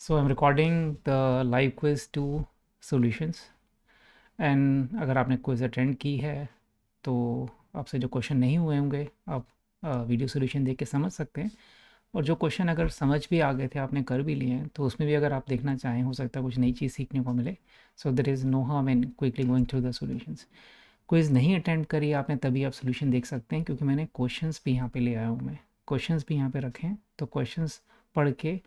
So I am recording the live quiz two solutions and अगर आपने quiz attend की है तो आपसे जो क्वेश्चन नहीं हुए होंगे आप वीडियो सोल्यूशन देख के समझ सकते हैं और जो क्वेश्चन अगर समझ भी आ गए थे आपने कर भी लिए हैं तो उसमें भी अगर आप देखना चाहें हो सकता है कुछ नई चीज़ सीखने को मिले so there is no how man quickly going through the solutions quiz नहीं अटेंड करी आपने तभी आप सोल्यूशन देख सकते हैं क्योंकि मैंने क्वेश्चन भी यहाँ पर ले आया हूँ मैं क्वेश्चन भी यहाँ पर रखे हैं तो क्वेश्चन पढ़ के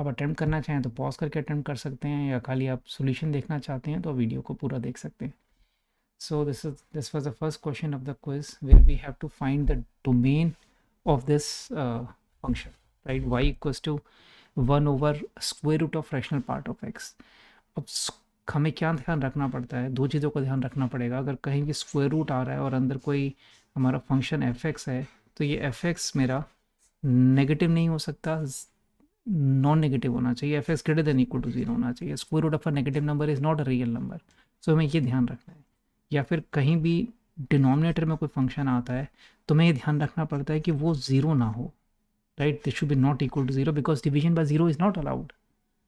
आप अटैम्प्ट करना चाहें तो पॉज करके अटैम्प्ट कर सकते हैं या खाली आप सोल्यूशन देखना चाहते हैं तो वीडियो को पूरा देख सकते हैं so this is this was the first question of the quiz where we have to find the domain of this function right y equal to one over square root of rational part of x अब हमें क्या ध्यान रखना पड़ता है दो चीज़ों का ध्यान रखना पड़ेगा अगर कहीं भी स्क्वेयर रूट आ रहा है और अंदर कोई हमारा फंक्शन एफ एक्स है तो ये एफ एक्स मेरा नेगेटिव नहीं हो सकता नॉन नेगेटिव होना चाहिए f x greater than equal to zero होना चाहिए square root of a negative number is not a real number so हमें ये ध्यान रखना है या फिर कहीं भी डिनोमिनेटर में कोई फंक्शन आता है तो हमें ये ध्यान रखना पड़ता है कि वो ज़ीरो ना हो right this should be not equal to zero because division by zero is not allowed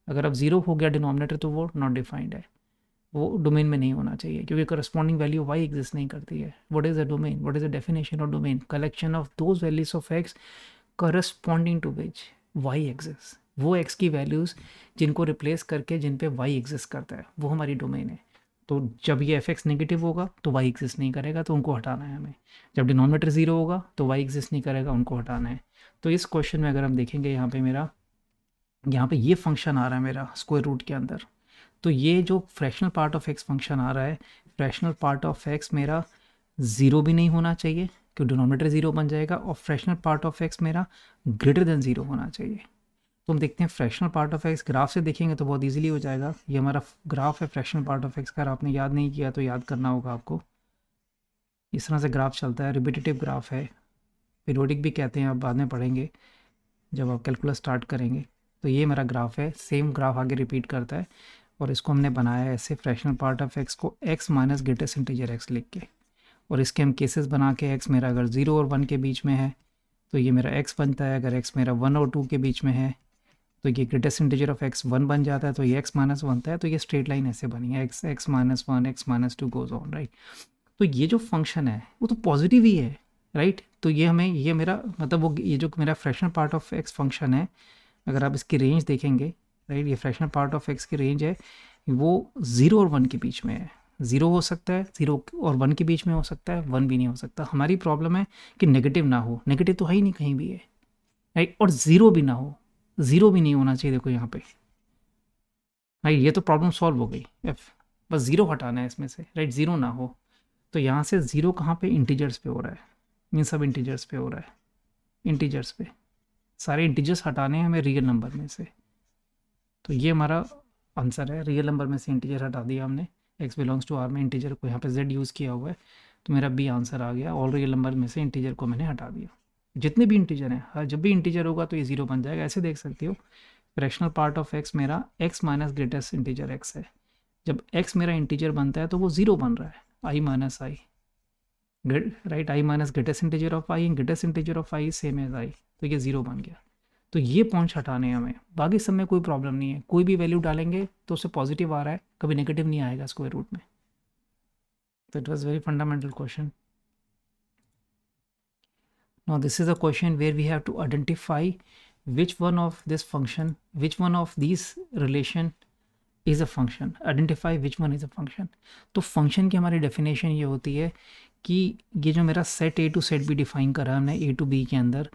अगर अब जीरो हो गया डिनोमिनेटर तो वो नॉट डिफाइंड है वो डोमेन में नहीं होना चाहिए क्योंकि करस्पॉन्डिंग वैल्यू वाई एग्जिस्ट नहीं करती है what is a domain what is a definition of domain collection of those values of x corresponding to which y exists वो एक्स की वैल्यूज़ जिनको रिप्लेस करके जिन पे वाई एग्जिस्ट करता है वो हमारी डोमेन है तो जब ये एफ एक्स नेगेटिव होगा तो वाई एग्जिस्ट नहीं करेगा तो उनको हटाना है हमें जब डिनोमीटर ज़ीरो होगा तो वाई एग्जिस्ट नहीं करेगा उनको हटाना है तो इस क्वेश्चन में अगर हम देखेंगे यहाँ पर मेरा यहाँ पर ये फंक्शन आ रहा है मेरा स्क्वायर रूट के अंदर तो ये जो fractional part of x function आ रहा है फ्रैक्शनल पार्ट ऑफ एक्स मेरा ज़ीरो भी नहीं होना चाहिए क्यों डिनोमीटर ज़ीरो बन जाएगा और फ्रैक्शनल पार्ट ऑफ एक्स मेरा ग्रेटर देन ज़ीरो होना चाहिए तो हम देखते हैं fractional part of x graph से देखेंगे तो बहुत ईजिली हो जाएगा ये हमारा ग्राफ है फ्रैक्शनल पार्ट ऑफ एक्स का आपने याद नहीं किया तो याद करना होगा आपको इस तरह से ग्राफ चलता है रिपीटेटिव ग्राफ है पीरियोडिक भी कहते हैं आप बाद में पढ़ेंगे जब आप कैलकुलस स्टार्ट करेंगे तो ये मेरा ग्राफ है सेम ग्राफ आगे रिपीट करता है और इसको हमने बनाया है ऐसे फ्रैक्शनल पार्ट ऑफ एक्स को x minus greatest integer x लिख के और इसके हम केसेस बना के एक्स मेरा अगर ज़ीरो और वन के बीच में है तो ये मेरा एक्स बनता है अगर एक्स मेरा वन और टू के बीच में है तो ये greatest integer of x one बन जाता है तो ये एक्स माइनस बनता है तो ये स्ट्रेट लाइन ऐसे बनी है x x minus one x minus two goes on right तो ये जो फंक्शन है वो तो पॉजिटिव ही है राइट तो ये हमें ये मेरा मतलब वो ये जो मेरा fractional part of x function है अगर आप इसकी रेंज देखेंगे राइट ये फ्रैक्शनल पार्ट ऑफ एक्स की रेंज है वो ज़ीरो और वन के बीच में है ज़ीरो हो सकता है ज़ीरो और वन के बीच में हो सकता है वन भी नहीं हो सकता हमारी प्रॉब्लम है कि नेगेटिव ना हो नेगेटिव तो है ही नहीं कहीं भी है राइट और ज़ीरो भी ना हो ज़ीरो भी नहीं होना चाहिए देखो यहाँ पे राइट ये तो प्रॉब्लम सॉल्व हो गई एफ बस ज़ीरो हटाना है इसमें से राइट ज़ीरो ना हो तो यहाँ से ज़ीरो कहाँ पर इंटीजर्स पे हो रहा है मीन सब इंटीजर्स पे हो रहा है इंटीजर्स पे सारे इंटीजर्स हटाने हैं हमें रियल नंबर में से तो ये हमारा आंसर है रियल नंबर में से इंटीजर हटा दिया हमने एक्स बिलोंग्स टू आर में इंटीजर को यहाँ पे जेड यूज़ किया हुआ है तो मेरा बी आंसर आ गया ऑल रियल नंबर में से इंटीजर को मैंने हटा दिया जितने भी इंटीजर हैं हर जब भी इंटीजर होगा तो ये जीरो बन जाएगा ऐसे देख सकते हो फ्रैक्शनल पार्ट ऑफ एक्स मेरा x minus greatest integer x है जब एक्स मेरा इंटीजर बनता है तो वो ज़ीरो बन रहा है I minus I right I minus greatest integer of I and greatest integer of I same as I तो ये ज़ीरो बन गया तो ये पॉइंट्स हटाने हैं हमें बाकी सब में कोई प्रॉब्लम नहीं है कोई भी वैल्यू डालेंगे तो उससे पॉजिटिव आ रहा है कभी नेगेटिव नहीं आएगा स्क्वायर रूट में तो it was very fundamental question no this is a question where we have to identify which one of this function which one of this relation is a function identify which one is a function तो function की हमारी definition ये होती है कि ये जो मेरा set A to set B define करा है हमने ए टू बी के अंदर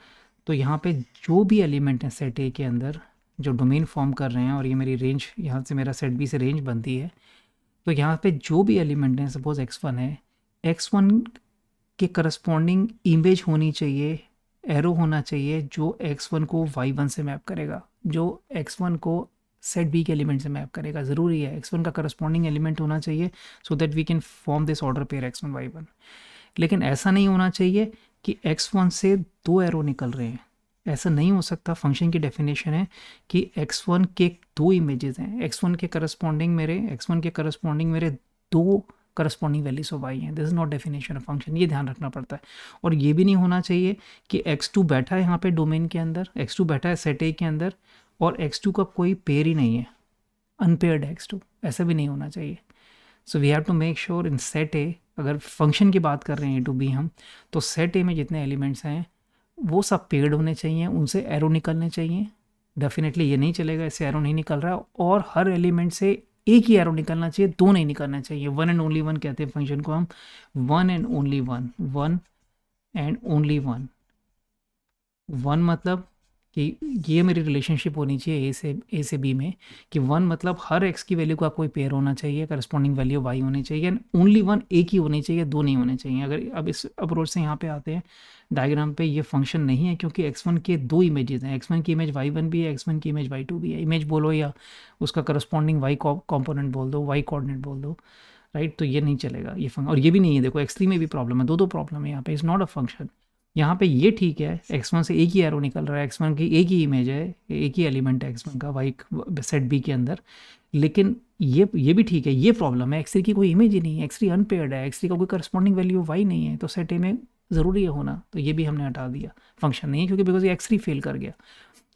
तो यहाँ पे जो भी एलिमेंट हैं सेट ए के अंदर जो डोमेन फॉर्म कर रहे हैं और ये मेरी रेंज यहाँ से मेरा सेट बी से रेंज बनती है तो यहाँ पे जो भी एलिमेंट हैं सपोज एक्स वन है एक्स वन के करस्पॉन्डिंग इमेज होनी चाहिए एरो होना चाहिए जो एक्स वन को वाई वन से मैप करेगा जो एक्स वन को सेट बी के एलिमेंट से मैप करेगा ज़रूरी है एक्स वन का करस्पॉन्डिंग एलिमेंट होना चाहिए so that we can form this order pair x one y one लेकिन ऐसा नहीं होना चाहिए कि x1 से दो एरो निकल रहे हैं ऐसा नहीं हो सकता फंक्शन की डेफिनेशन है कि x1 के दो इमेजेस हैं x1 के करस्पॉन्डिंग मेरे x1 के करस्पॉन्डिंग मेरे दो करस्पॉन्डिंग वैल्यूज ऑफ आई हैं this is not definition of function ये ध्यान रखना पड़ता है और ये भी नहीं होना चाहिए कि x2 बैठा है यहाँ पे डोमेन के अंदर x2 बैठा है सेट ए के अंदर और x2 का कोई पेयर ही नहीं है अनपेयर्ड है x2 ऐसा भी नहीं होना चाहिए so we have to make sure in set A अगर फंक्शन की बात कर रहे हैं ए टू बी हम तो सेट ए में जितने एलिमेंट्स हैं वो सब पेड होने चाहिए उनसे एरो निकलने चाहिए डेफिनेटली ये नहीं चलेगा इससे एरो नहीं निकल रहा और हर एलिमेंट से एक ही एरो निकलना चाहिए दो नहीं निकलना चाहिए वन एंड ओनली वन कहते हैं फंक्शन को हम one and only one one and only one one मतलब कि ये मेरी रिलेशनशिप होनी चाहिए ए से ए से बी में कि वन मतलब हर एक्स की वैल्यू का कोई पेयर होना चाहिए करस्पॉन्डिंग वैल्यू वाई होनी चाहिए एंड ओनली वन ए की होनी चाहिए दो नहीं होने चाहिए अगर अब इस अप्रोच से यहाँ पे आते हैं डायग्राम पे ये फंक्शन नहीं है क्योंकि एक्स वन के दो इमेजेस हैं एक्स वन की इमेज वाई वन भी है एक्स वन की इमेज वाई टू भी है इमेज बोलो या उसका करस्पॉन्डिंग वाई कॉम्पोनेंट बोल दो वाई कॉर्डिनेट बोल दो राइट तो ये नहीं चलेगा ये फंक्शन और ये भी नहीं है देखो एक्स थ्री में भी प्रॉब्लम है दो दो प्रॉब्लम है यहाँ पे इज़ नॉट अ फंक्शन यहाँ पे ये ठीक है एक्स वन से एक ही एरो निकल रहा है एक्स वन की एक ही इमेज है एक ही एलिमेंट है एक्स वन का वाई सेट बी के अंदर लेकिन ये ये भी ठीक है ये प्रॉब्लम है एक्स की कोई इमेज ही नहीं है एक्स अनपेयर्ड है एक्स का कोई करस्पॉन्डिंग वैल्यू वाई नहीं है तो सेट ए में ज़रूरी है होना तो ये भी हमने हटा दिया फंक्शन नहीं है क्योंकि बिकॉज ये एक्स फेल कर गया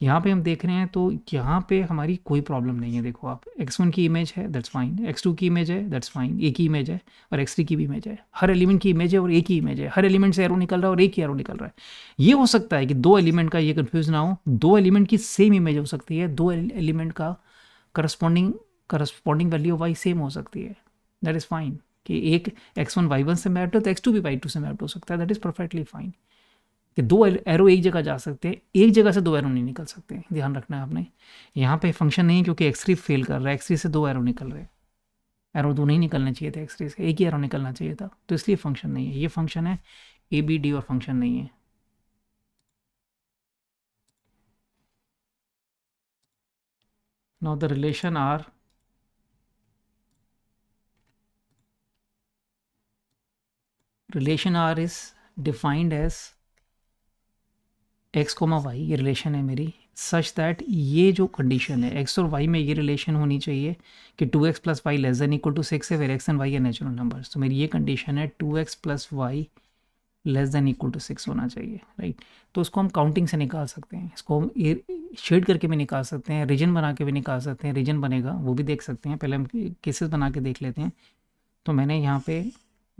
यहाँ पे हम देख रहे हैं तो यहाँ पे हमारी कोई प्रॉब्लम नहीं है देखो आप x1 की इमेज है दैट्स फाइन x2 की इमेज है दैट्स फाइन एक ही इमेज है और x3 की भी इमेज है हर एलिमेंट की इमेज है और एक ही इमेज है हर एलिमेंट से एरो निकल रहा है और एक ही एरो निकल रहा है ये हो सकता है कि दो एलिमेंट का ये कन्फ्यूज ना हो दो एलिमेंट की सेम इमेज हो सकती है दो एलिमेंट का corresponding corresponding value y same हो सकती है दैट इज़ फाइन कि एक एक्स वन वाई वन से मैप्ड हो तो एक्स टू भी वाई टू से मैप्ड हो सकता है दैट इज़ परफेक्टली फाइन कि दो एरो एक जगह जा सकते हैं एक जगह से दो एरो नहीं निकल सकते ध्यान रखना है आपने यहाँ पे फंक्शन नहीं है क्योंकि एक्सरे फेल कर रहा है एक्सरे से दो एरो निकल रहे एरो दो नहीं निकलना चाहिए थे एक्सरे से एक ही एरो निकलना चाहिए था तो इसलिए फंक्शन नहीं है ये फंक्शन है ए बी डी और फंक्शन नहीं है now the relation R relation R is defined as x comma y ये रिलेशन है मेरी सच दैट ये जो कंडीशन है एक्स और वाई में ये रिलेशन होनी चाहिए कि two x plus y less than equal to six है फिर एक्स एंड वाई या नेचुरल नंबर तो मेरी ये कंडीशन है two x plus y less than equal to six होना चाहिए राइट तो उसको हम काउंटिंग से निकाल सकते हैं इसको हम शेड करके भी निकाल सकते हैं रीजन बना के भी निकाल सकते हैं रीजन बनेगा वो भी देख सकते हैं पहले हम केसेस बना के देख लेते हैं तो मैंने यहाँ पे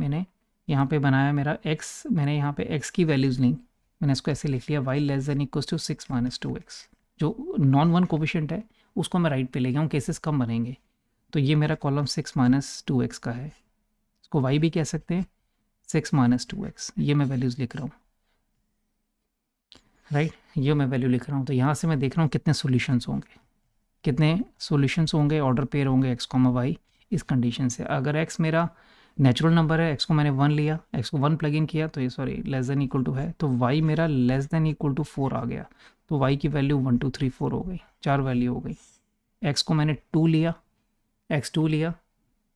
मैंने यहाँ पे बनाया मेरा एक्स मैंने यहाँ पे एक्स की वैल्यूज़ ली मैंने इसको ऐसे लिख लिया y less than equal to six minus two x जो नॉन वन कोविशेंट है उसको मैं राइट पे ले गया हूँ केसेस कम बनेंगे तो ये मेरा column six minus two x का है इसको वाई भी कह सकते हैं सिक्स माइनस टू एक्स ये मैं वैल्यूज़ लिख रहा हूँ राइट right? ये मैं वैल्यू लिख रहा हूँ तो यहाँ से मैं देख रहा हूँ कितने सोल्यूशनस होंगे कितने सोल्यूशनस होंगे ऑर्डर पेयर होंगे एक्स कॉमा वाई इस कंडीशन से अगर एक्स मेरा नेचुरल नंबर है एक्स को मैंने वन लिया एक्स को वन प्लग इन किया तो ये sorry less than equal to है तो वाई मेरा less than equal to four आ गया तो वाई की value one two three four हो गई चार वैल्यू हो गई एक्स को मैंने टू लिया एक्स टू लिया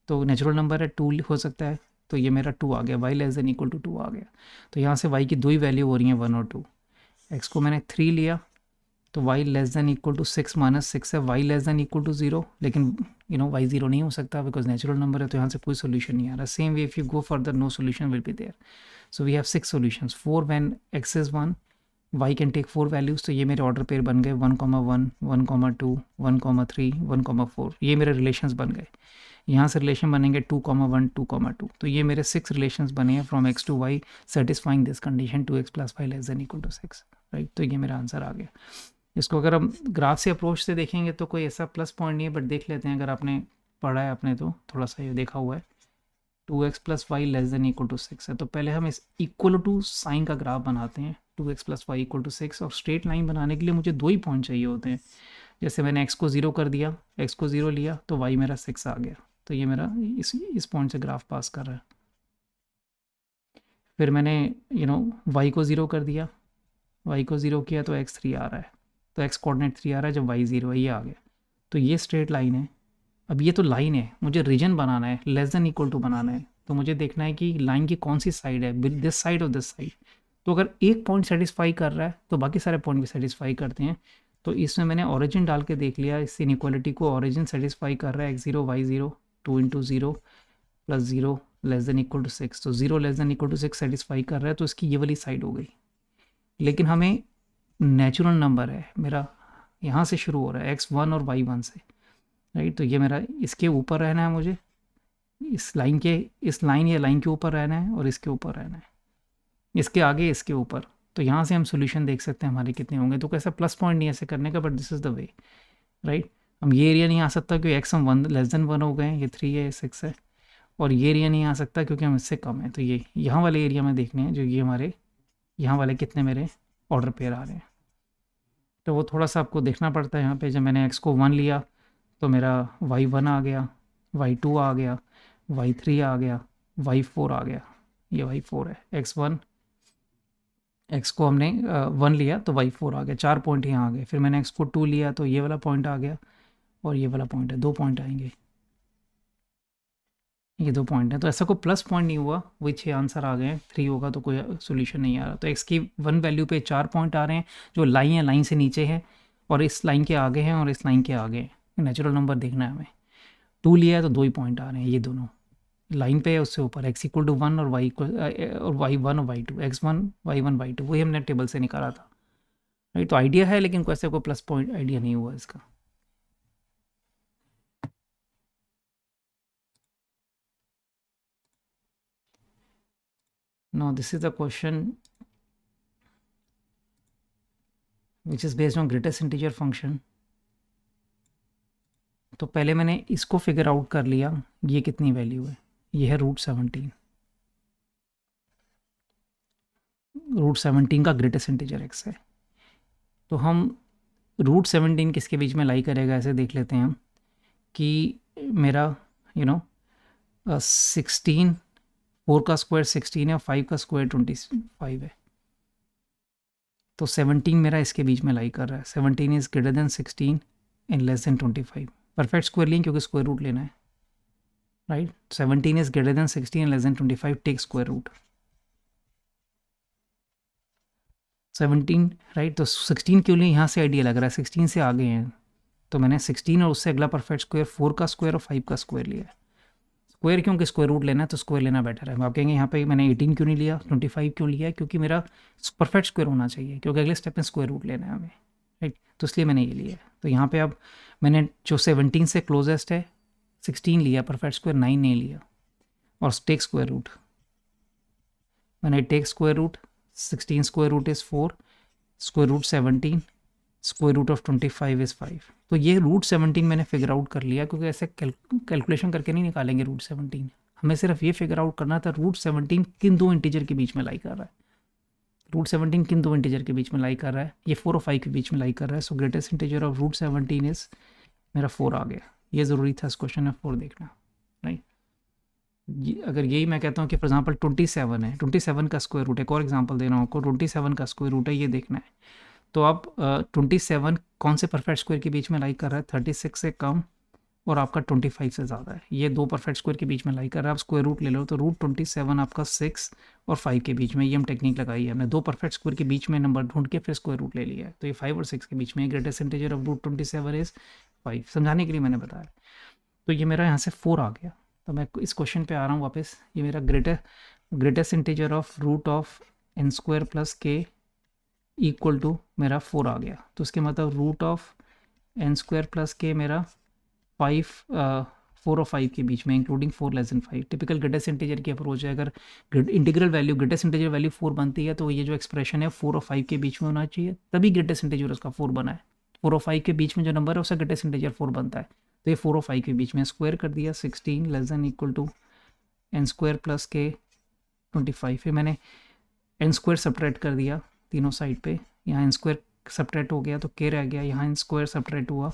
तो नेचुरल नंबर है टू हो सकता है तो ये मेरा टू आ गया y less than equal to two आ गया तो यहाँ से वाई की दो ही वैल्यू हो रही है वन और टू एक्स को मैंने थ्री लिया तो y less than equal to six minus six है y less than equal to zero लेकिन यू नो y जीरो नहीं हो सकता बिकॉज नेचुरल नंबर है तो यहाँ से कोई सोल्यूशन नहीं आ रहा same way if you go further no solution will be there so we have six solution four when x is one y can take four values तो ये मेरे ऑर्डर पेयर बन गए one comma one one comma two one comma three one comma four ये मेरे relation बन गए यहाँ से रिलेशन बनेंगे two comma one two comma two तो ये मेरे सिक्स रिलेशन बने हैं from x to y satisfying this condition two x plus five less than equal to six right तो ये मेरा आंसर आ गया इसको अगर हम ग्राफ से अप्रोच से देखेंगे तो कोई ऐसा प्लस पॉइंट नहीं है बट देख लेते हैं अगर आपने पढ़ा है आपने तो थोड़ा सा ये देखा हुआ है two x plus y less than equal to six है तो पहले हम इस इक्वल टू साइन का ग्राफ बनाते हैं two x plus y equal to six और स्ट्रेट लाइन बनाने के लिए मुझे दो ही पॉइंट चाहिए होते हैं जैसे मैंने एक्स को ज़ीरो कर दिया एक्स को ज़ीरो लिया तो वाई मेरा सिक्स आ गया तो ये मेरा इस इस पॉइंट से ग्राफ पास कर रहा है फिर मैंने यू नो वाई को ज़ीरो कर दिया वाई को ज़ीरो किया तो एक्स थ्री आ रहा है तो एक्स कोऑर्डिनेट थ्री आ रहा है जब वाई ज़ीरो है ये आ गया तो ये स्ट्रेट लाइन है अब ये तो लाइन है मुझे रीजन बनाना है लेस देन इक्वल टू बनाना है तो मुझे देखना है कि लाइन की कौन सी साइड है दिस साइड और दिस साइड तो अगर एक पॉइंट सेटिस्फाई कर रहा है तो बाकी सारे पॉइंट भी सेटिस्फाई करते हैं तो इसमें मैंने ऑरिजिन डाल के देख लिया इस इनक्वालिटी को ऑरिजिन सेटिस्फाई कर रहा है x zero y zero two into zero plus zero less than equal to six तो zero less than equal to six satisfy कर रहा है तो इसकी ये वाली साइड हो गई लेकिन हमें नेचुरल नंबर है मेरा यहाँ से शुरू हो रहा है एक्स वन और वाई वन से राइट तो ये मेरा इसके ऊपर रहना है मुझे इस लाइन के इस लाइन या लाइन के ऊपर रहना है और इसके ऊपर रहना है इसके आगे इसके ऊपर तो यहाँ से हम सोल्यूशन देख सकते हैं हमारे कितने होंगे तो कैसा प्लस पॉइंट नहीं ऐसे करने का but this is the way right हम ये एरिया नहीं आ सकता क्योंकि एक्स हम वन लेस देन वन हो गए ये थ्री है सिक्स है और ये एरिया नहीं आ सकता क्योंकि हम इससे कम है तो ये यहाँ वाले एरिया में देखने हैं जो ये हमारे यहाँ वाले कितने मेरे ऑर्डर पेयर आ रहे हैं तो वो थोड़ा सा आपको देखना पड़ता है यहाँ पे जब मैंने एक्स को वन लिया तो मेरा वाई वन आ गया वाई टू आ गया वाई थ्री आ गया वाई फोर आ गया ये वाई फोर है एक्स वन एक्स को हमने वन लिया तो वाई फोर आ गया चार पॉइंट यहाँ आ गए फिर मैंने एक्स को टू लिया तो ये वाला पॉइंट आ गया और ये वाला पॉइंट है दो पॉइंट आएंगे ये दो पॉइंट हैं तो ऐसा कोई प्लस पॉइंट नहीं हुआ वही छः आंसर आ गए हैं थ्री होगा तो कोई सोल्यूशन नहीं आ रहा तो एक्स की वन वैल्यू पे चार पॉइंट आ रहे हैं जो लाइन है लाइन से नीचे है और इस लाइन के आगे हैं और इस लाइन के आगे हैं नेचुरल नंबर देखना है हमें टू लिया है तो दो ही पॉइंट आ रहे हैं ये दोनों लाइन पे है उससे ऊपर एक्स इक्वल टू वन और वाई और वाई वन और y two x one y one y two वही हमने टेबल से निकाला था राइट तो आइडिया है लेकिन कोई ऐसा कोई प्लस पॉइंट आइडिया नहीं हुआ इसका Now this is the question which is based on greatest integer function. तो पहले मैंने इसको फिगर आउट कर लिया ये कितनी वैल्यू है ये है रूट सेवनटीन रूट सेवनटीन का ग्रेटेस्ट इंटीजर एक्स है तो हम रूट सेवनटीन किसके बीच में लाई करेगा ऐसे देख लेते हैं हम कि मेरा यू नो सिक्सटीन फोर का स्क्वायर सिक्सटीन है फाइव का स्क्वायर ट्वेंटी फाइव है तो सेवनटीन मेरा इसके बीच में लाई कर रहा है seventeen is greater than sixteen and less than twenty five perfect square लें क्योंकि स्क्वायर रूट लेना है right seventeen is greater than sixteen and less than twenty five take square root seventeen right तो सिक्सटीन के लिए यहाँ से idea लग रहा है सिक्सटीन से आ गए हैं तो मैंने सिक्सटीन और उससे अगला परफेक्ट स्क्वायर फोर का स्क्वायर और फाइव का स्क्वायर लिया है स्क्वायर क्योंकि स्क्वायर रूट लेना है तो स्क्वायर लेना बेटर है आप कहेंगे यहाँ पे मैंने 18 क्यों नहीं लिया 25 क्यों लिया क्योंकि मेरा परफेक्ट स्क्वायर होना चाहिए क्योंकि अगले स्टेप में स्क्वायर रूट लेना है हमें राइट तो इसलिए मैंने ये लिया तो यहाँ पे अब मैंने जो सेवनटीन से क्लोजेस्ट है सिक्सटीन लिया परफेक्ट स्क्वायर नाइन नहीं लिया और टेक स्क्वायर रूट मैंने take square root sixteen square root is four square root seventeen square root of twenty five is five तो ये रूट सेवनटीन मैंने फिगर आउट कर लिया क्योंकि ऐसे कैलकुलेशन करके नहीं निकालेंगे रूट सेवनटीन हमें सिर्फ ये फिगर आउट करना था रूट सेवनटीन किन दो इंटीजर के बीच में लाई कर रहा है रूट सेवनटीन किन दो इंटीजर के बीच में लाई कर रहा है ये फोर और फाइव के बीच में लाई कर रहा है so greatest integer of root seventeen is मेरा फोर आ गया ये ज़रूरी था इस क्वेश्चन में फोर देखना राइट ये, अगर यही मैं कहता हूँ कि फॉर एग्जाम्पल ट्वेंटी सेवन है ट्वेंटी सेवन का स्क्वायर रूट एक और एग्जाम्पल दे रहा हूँ आपको ट्वेंटी सेवन का स्क्वायर रूट है ये देखना है तो आप ट्वेंटी सेवन कौन से परफेक्ट स्क्वायर के बीच में लाई कर रहा है थर्टी सिक्स से कम और आपका ट्वेंटी फाइव से ज़्यादा है ये दो परफेक्ट स्क्वायर के बीच में लाइक कर रहा है आप स्क्वायर रूट ले लो तो रूट ट्वेंटी सेवन आपका सिक्स और फाइव के बीच में ये हम टेक्निक लगाई है हमने दो परफेक्ट स्क्वायर के बीच में नंबर ढूंढ के फिर स्क्वायर रूट ले लिया है तो ये फाइव और सिक्स के बीच में greatest integer of root twenty seven is five समझाने के लिए मैंने बताया तो ये मेरा यहाँ से फोर आ गया तो मैं इस क्वेश्चन पर आ रहा हूँ वापस ये मेरा greater greatest integer of root of n square plus k equal to मेरा फोर आ गया तो उसके मतलब root of n square plus k मेरा फाइव फोर और फाइव के बीच में including four less than five typical greatest integer की अप्रोच है अगर integral value greatest integer value four बनती है तो ये जो एक्सप्रेशन है फोर और फाइव के बीच में होना चाहिए तभी ग्रेटेस्ट इंटीजर उसका फोर बना है फोर और फाइव के बीच में जो नंबर है उसका ग्रेटेस्ट इंटीजर फोर बनता है तो ये फोर और फाइव के बीच में स्क्वायर कर दिया sixteen less than equal to n square plus k twenty five फिर मैंने एन स्क्वायर सेपरेट कर दिया तीनों साइड पे यहाँ एन स्क्वायर सपरेट हो गया तो के रह गया यहाँ एन स्क्वायर सपरेट हुआ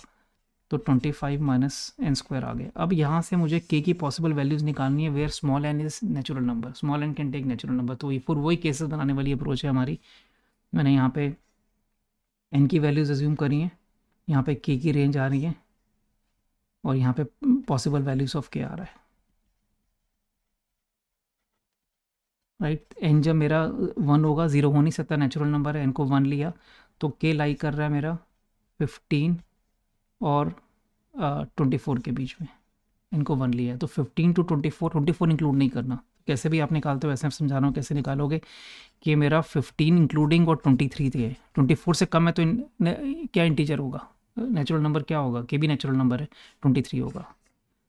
तो twenty five minus n square आ गया अब यहाँ से मुझे के की पॉसिबल वैल्यूज़ निकालनी है where small n is natural number small n can take natural number तो ये फिर वही केसेस बनाने वाली अप्रोच है हमारी मैंने यहाँ पे एन की वैल्यूज़ एज्यूम करी हैं यहाँ पे के की रेंज आ रही है और यहाँ पे पॉसिबल वैल्यूज़ ऑफ के आ रहा है राइट एन जब मेरा वन uh, होगा ज़ीरो हो नहीं सकता नेचुरल नंबर है एन को वन लिया तो के लाई कर रहा है मेरा फिफ्टीन और ट्वेंटी uh, फोर के बीच में इनको वन लिया है तो fifteen to twenty four twenty four include नहीं करना कैसे भी आप निकालते हो वैसे आप समझा रहा हूँ कैसे निकालोगे कि मेरा फिफ्टीन इंक्लूडिंग और ट्वेंटी थ्री थे ट्वेंटी फोर से कम है तो इन, न, क्या इंटीजर होगा नेचुरल uh, नंबर क्या होगा के भी नेचुरल नंबर है ट्वेंटी थ्री होगा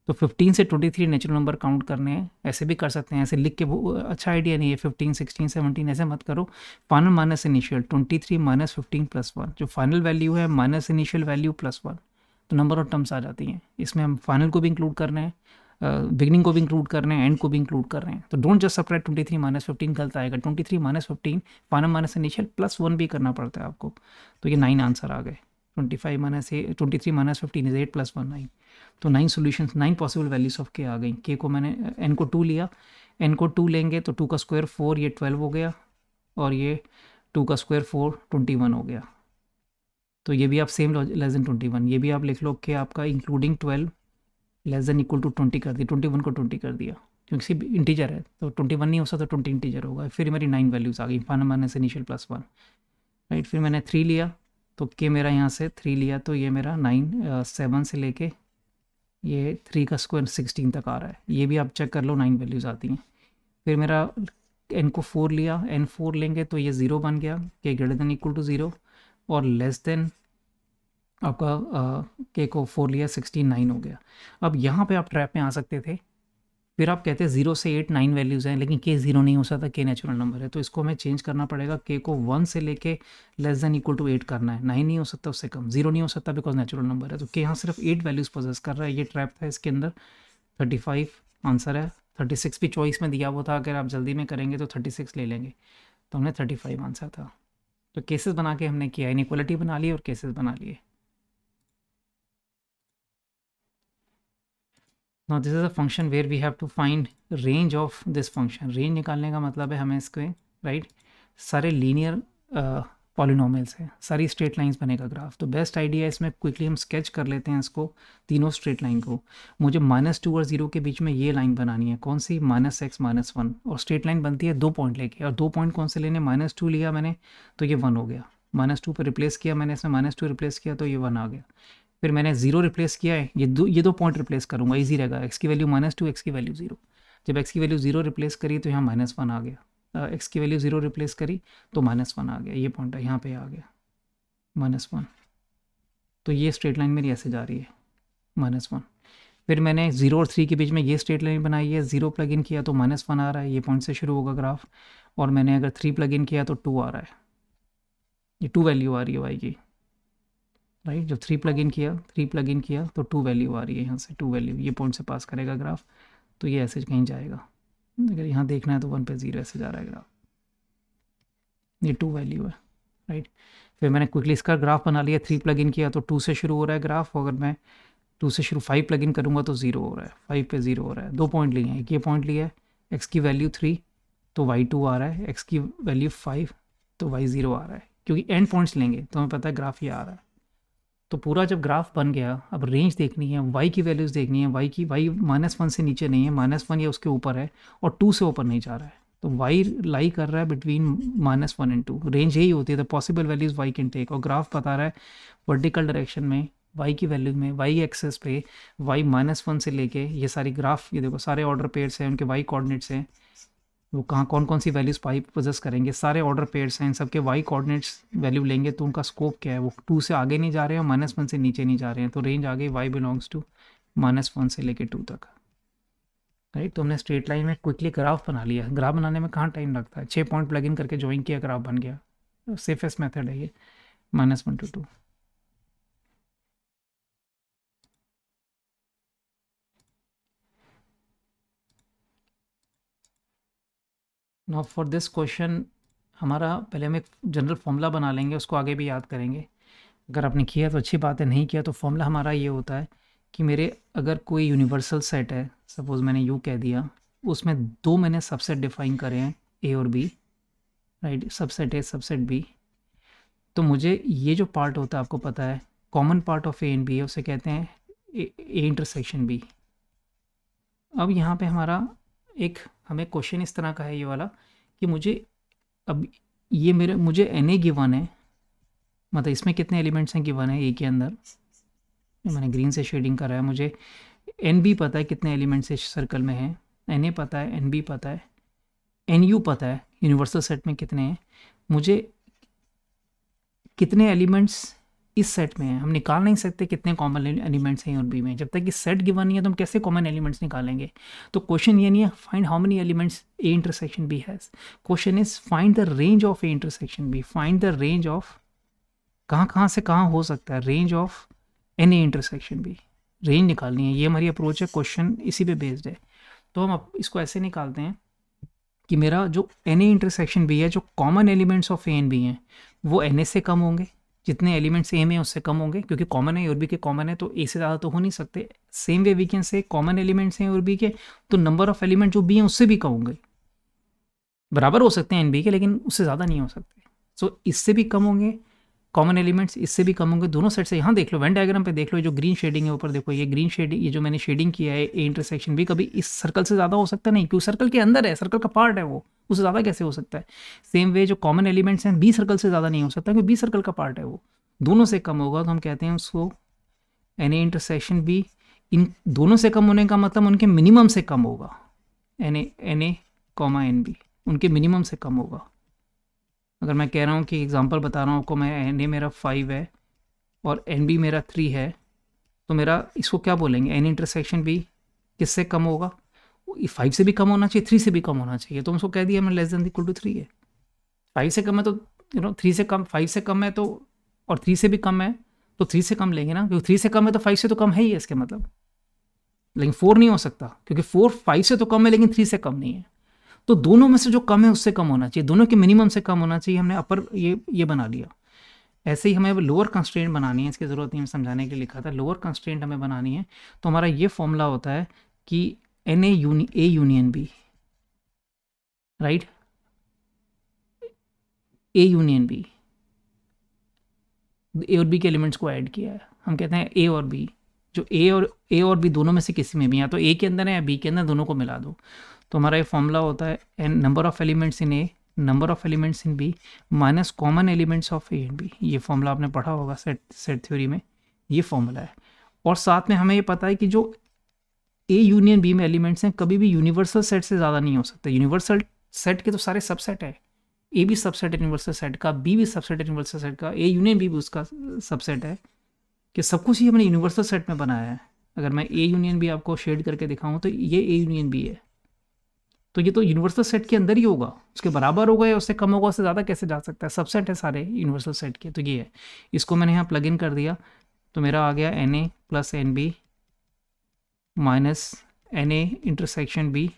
तो 15 से 23 नेचुरल नंबर काउंट करने हैं ऐसे भी कर सकते हैं ऐसे लिख के वो अच्छा आइडिया नहीं है 15, 16, 17 ऐसे मत करो final minus initial 23 three minus fifteen plus one जो फाइनल वैल्यू है minus initial value plus one तो नंबर ऑफ टर्म्स आ जाती हैं इसमें हम फाइनल को भी इंक्लूड कर रहे हैं बिगनिंग को भी इंक्लूड कर रहे हैं एंड को भी इंक्लूड कर रहे हैं तो don't just separate twenty three minus fifteen गलत आएगा twenty three minus fifteen final minus initial plus one भी करना पड़ता है आपको तो ये नाइन आंसर आ गए twenty five minus twenty three minus fifteen is eight plus one nine तो nine solution nine possible values of k आ गई के को मैंने एन को टू लिया एन को टू लेंगे तो टू का स्क्वायर फोर ये ट्वेल्व हो गया और ये टू का स्क्वायर फोर ट्वेंटी वन हो गया तो ये भी आप same less than twenty one ये भी आप लिख लो कि आपका including twelve less than equal to twenty कर दिया ट्वेंटी वन को ट्वेंटी कर दिया क्योंकि सिर्फ इंटीजर है तो ट्वेंटी वन नहीं हो सकता तो ट्वेंटी इंटीजर होगा फिर मेरी नाइन वैल्यूज़ आ गई one minus initial plus one right फिर मैंने थ्री लिया तो के मेरा यहाँ से थ्री लिया तो ये मेरा नाइन सेवन uh, से लेके ये थ्री का स्क्वायर सिक्सटीन तक आ रहा है ये भी आप चेक कर लो नाइन वैल्यूज़ आती हैं फिर मेरा एन को फोर लिया एन फोर लेंगे तो ये ज़ीरो बन गया k greater than equal to zero और लेस देन आपका के uh, को फोर लिया सिक्सटी नाइन हो गया अब यहाँ पे आप ट्रैप में आ सकते थे फिर आप कहते हैं जीरो से एट नाइन वैल्यूज़ हैं लेकिन के जीरो नहीं हो सकता के नेचुरल नंबर है तो इसको हमें चेंज करना पड़ेगा के को वन से लेके less than equal to eight करना है नाइन नहीं हो सकता उससे कम जीरो नहीं हो सकता बिकॉज नेचुरल नंबर है तो के यहाँ सिर्फ एट वैल्यूज़ प्रोसेस कर रहा है ये ट्रैप था इसके अंदर थर्टी फाइव आंसर है थर्टी सिक्स भी चॉइस में दिया हुआ था अगर आप जल्दी में करेंगे तो थर्टी सिक्स ले लेंगे तो हमने थर्टी फाइव आंसर था तो केसेस बना के हमने किया इनक्वालिटी बना ली और केसेस बना लिए now this is a function where we have to find range of this function range निकालने का मतलब है हमें इसके right सारे लीनियर पॉलिनोमल्स uh, हैं सारी स्ट्रेट लाइंस बनेगा ग्राफ तो बेस्ट आइडिया इसमें क्विकली हम स्केच कर लेते हैं इसको तीनों स्ट्रेट लाइन को मुझे माइनस टू और ज़ीरो के बीच में ये लाइन बनानी है कौन सी माइनस एक्स माइनस वन और स्ट्रेट लाइन बनती है दो पॉइंट लेके और दो पॉइंट कौन से लेने माइनस टू लिया मैंने तो ये वन हो गया माइनस टू पर रिप्लेस किया मैंने इसमें माइनस टू रिप्लेस किया तो ये वन आ गया फिर मैंने जीरो रिप्लेस किया है ये दो ये दो पॉइंट रिप्लेस करूँगा ईजी रहेगा एक्स की वैल्यू माइनस टू एक्स की वैल्यू जीरो जब एक्स की वैल्यू जीरो रिप्लेस करी तो यहाँ माइनस वन आ गया एक्स की वैल्यू जीरो रिप्लेस करी तो माइनस वन आ गया ये पॉइंट है यहाँ पे आ गया माइनस वन तो ये स्ट्रेट लाइन मेरी ऐसे जा रही है माइनस वन फिर मैंने जीरो और थ्री के बीच में ये स्ट्रेट लाइन बनाई है जीरो प्लग इन किया तो माइनस वन आ रहा है ये पॉइंट से शुरू होगा ग्राफ और मैंने अगर थ्री प्लग इन किया तो टू आ रहा है ये टू वैल्यू आ रही है वाई की राइट जब थ्री प्लग इन किया थ्री प्लग इन किया तो टू वैल्यू आ रही है यहाँ से टू वैल्यू ये पॉइंट से पास करेगा ग्राफ तो ये ऐसे कहीं जाएगा अगर यहाँ देखना है तो वन पे ज़ीरो ऐसे जा रहा है ग्राफ ये टू वैल्यू है राइट फिर मैंने क्विकली इसका ग्राफ बना लिया थ्री प्लग इन किया तो टू से शुरू हो रहा है ग्राफ अगर मैं टू से शुरू फाइव प्लग इन करूँगा तो ज़ीरो हो रहा है फाइव पे ज़ीरो हो रहा है दो पॉइंट लिए हैं एक ये पॉइंट लिया है एक्स की वैल्यू थ्री तो वाई टू आ रहा है एक्स की वैल्यू फाइव तो वाई ज़ीरो आ रहा है क्योंकि एंड पॉइंट्स लेंगे तो हमें पता है ग्राफ ये आ रहा है तो पूरा जब ग्राफ बन गया अब रेंज देखनी है वाई की वैल्यूज़ देखनी है वाई की वाई माइनस वन से नीचे नहीं है माइनस वन या उसके ऊपर है और टू से ऊपर नहीं जा रहा है तो वाई लाई कर रहा है between minus one and two range यही होती है the possible values y can take और ग्राफ बता रहा है वर्टिकल डायरेक्शन में वाई की वैल्यू में वाई एक्सेस पे वाई माइनस वन से लेके ये सारी ग्राफ ये देखो सारे ऑर्डर पेयर्स हैं उनके वाई कोऑर्डिनेट्स हैं वो कहाँ कौन कौन सी वैल्यूज़ पाइप प्रोजेस करेंगे सारे ऑर्डर पेयर्स हैं इन सबके वाई कोऑर्डिनेट्स वैल्यू लेंगे तो उनका स्कोप क्या है वो टू से आगे नहीं जा रहे हैं माइनस वन से नीचे नहीं जा रहे हैं तो रेंज आ गई y belongs to minus one से लेके टू तक राइट तो हमने स्ट्रेट लाइन में क्विकली ग्राफ बना लिया ग्राफ बनाने में कहाँ टाइम लगता है छः पॉइंट प्लग इन करके ज्वाइन किया ग्राफ बन गया सेफेस्ट तो मेथड है ये minus one to two now for this question हमारा पहले हम एक जनरल फॉर्मूला बना लेंगे उसको आगे भी याद करेंगे अगर आपने किया तो अच्छी बात है नहीं किया तो फॉर्मूला हमारा ये होता है कि मेरे अगर कोई यूनिवर्सल सेट है सपोज़ मैंने यू कह दिया उसमें दो मैंने सबसेट डिफाइन करे हैं ए और B right subset A subset B तो मुझे ये जो पार्ट होता है आपको पता है common part of A and B है उसे कहते हैं ए इंटरसेक्शन बी अब यहाँ पे हमारा एक हमें क्वेश्चन इस तरह का है ये वाला कि मुझे अब ये मेरे मुझे एन ए गिवन है मतलब इसमें कितने एलिमेंट्स हैं गिवन है ए के अंदर मैंने ग्रीन से शेडिंग करा है मुझे एन बी पता है कितने एलिमेंट्स इस सर्कल में हैं एन ए पता है एन बी पता है एन यू पता है यूनिवर्सल सेट में कितने हैं मुझे कितने एलिमेंट्स इस सेट में है हम निकाल नहीं सकते कितने कॉमन एलिमेंट्स हैं और बी में जब तक कि सेट गिवन नहीं है तो हम कैसे कॉमन एलिमेंट्स निकालेंगे तो क्वेश्चन ये नहीं है find how many elements A intersection B has question is find the range of A intersection B find the range of कहाँ कहाँ से कहाँ हो सकता है range of n A intersection B range निकालनी है ये हमारी अप्रोच है क्वेश्चन इसी पे बेस्ड है तो हम इसको ऐसे निकालते हैं कि मेरा जो एन ए इंटरसेक्शन बी है जो common elements of A and B हैं वो एन ए से कम होंगे जितने एलिमेंट सेम है उससे कम होंगे क्योंकि कॉमन है और बी के कॉमन है तो ए से ज़्यादा तो हो नहीं सकते same way we can say common elements हैं और बी के तो नंबर ऑफ एलिमेंट जो बी हैं उससे भी कम होंगे बराबर हो सकते हैं एन बी के लेकिन उससे ज़्यादा नहीं हो सकते सो so, इससे भी कम होंगे कॉमन एलिमेंट्स इससे भी कम होंगे दोनों साइड से यहाँ देख लो वेन डायग्राम पे देख लो जो ग्रीन शेडिंग है ऊपर देखो ये ग्रीन शेडिंग ये जो मैंने शेडिंग किया है ए इंटरसेक्शन भी कभी इस सर्कल से ज़्यादा हो सकता नहीं क्योंकि सर्कल के अंदर है सर्कल का पार्ट है वो उससे ज़्यादा कैसे हो सकता है सेम वे जो कॉमन एलिमेंट्स हैं बी सर्कल से ज़्यादा नहीं हो सकता क्योंकि बी सर्कल का पार्ट है वो दोनों से कम होगा तो हम कहते हैं उसको एन ए इंटरसेक्शन बी इन दोनों से कम होने का मतलब उनके मिनिमम से कम होगा n A n A comma n B उनके मिनिमम से कम होगा अगर मैं कह रहा हूँ कि एग्ज़ाम्पल बता रहा हूँ आपको मैं एन ए मेरा फाइव है और एन बी मेरा थ्री है तो मेरा इसको क्या बोलेंगे एन इंटरसेक्शन बी किससे कम होगा फाइव से भी कम होना चाहिए थ्री से भी कम होना चाहिए तो उसको कह दिया मैं less than equal to three है फाइव से कम है तो यू नो थ्री से कम फाइव से कम है तो और थ्री से भी कम है तो थ्री से कम लेंगे ना क्योंकि थ्री से कम है तो फाइव से तो कम है ही है इसके मतलब लेकिन फोर नहीं हो सकता क्योंकि फोर फाइव से तो कम है लेकिन थ्री से कम नहीं है तो दोनों में से जो कम है उससे कम होना चाहिए दोनों के मिनिमम से कम होना चाहिए हमने अपर ये ये बना लिया ऐसे ही हमें लोअर कंस्ट्रेंट बनानी है इसकी ज़रूरत नहीं समझाने के लिए लिखा था लोअर कंस्ट्रेंट हमें बनानी है तो हमारा ये फॉर्मूला होता है कि n A union A union B right A union B A और बी के एलिमेंट्स को ऐड किया है हम कहते हैं ए और बी जो ए और ए और बी दोनों में से किसी में भी या तो ए के अंदर है या बी के अंदर दोनों को मिला दो तो हमारा ये फॉर्मूला होता है n number of elements in A number of elements in B minus common elements of A and B ये फॉर्मूला आपने पढ़ा होगा सेट सेट थ्योरी में ये फॉर्मूला है और साथ में हमें ये पता है कि जो ए यूनियन बी में एलिमेंट्स हैं कभी भी यूनिवर्सल सेट से ज़्यादा नहीं हो सकते यूनिवर्सल सेट के तो सारे सबसेट है ए भी सबसेट यूनिवर्सल सेट का बी भी सबसेट यूनिवर्सल सेट का ए यूनियन बी भी उसका सबसेट है कि सब कुछ ही हमने यूनिवर्सल सेट में बनाया है अगर मैं ए यूनियन बी आपको शेड करके दिखाऊँ तो ये ए यूनियन बी है तो ये तो यूनिवर्सल सेट के अंदर ही होगा उसके बराबर होगा या उससे कम होगा उससे ज़्यादा कैसे जा सकता है सबसेट है सारे यूनिवर्सल सेट के तो ये है इसको मैंने यहाँ प्लग इन कर दिया तो मेरा आ गया n A plus n B minus n A intersection B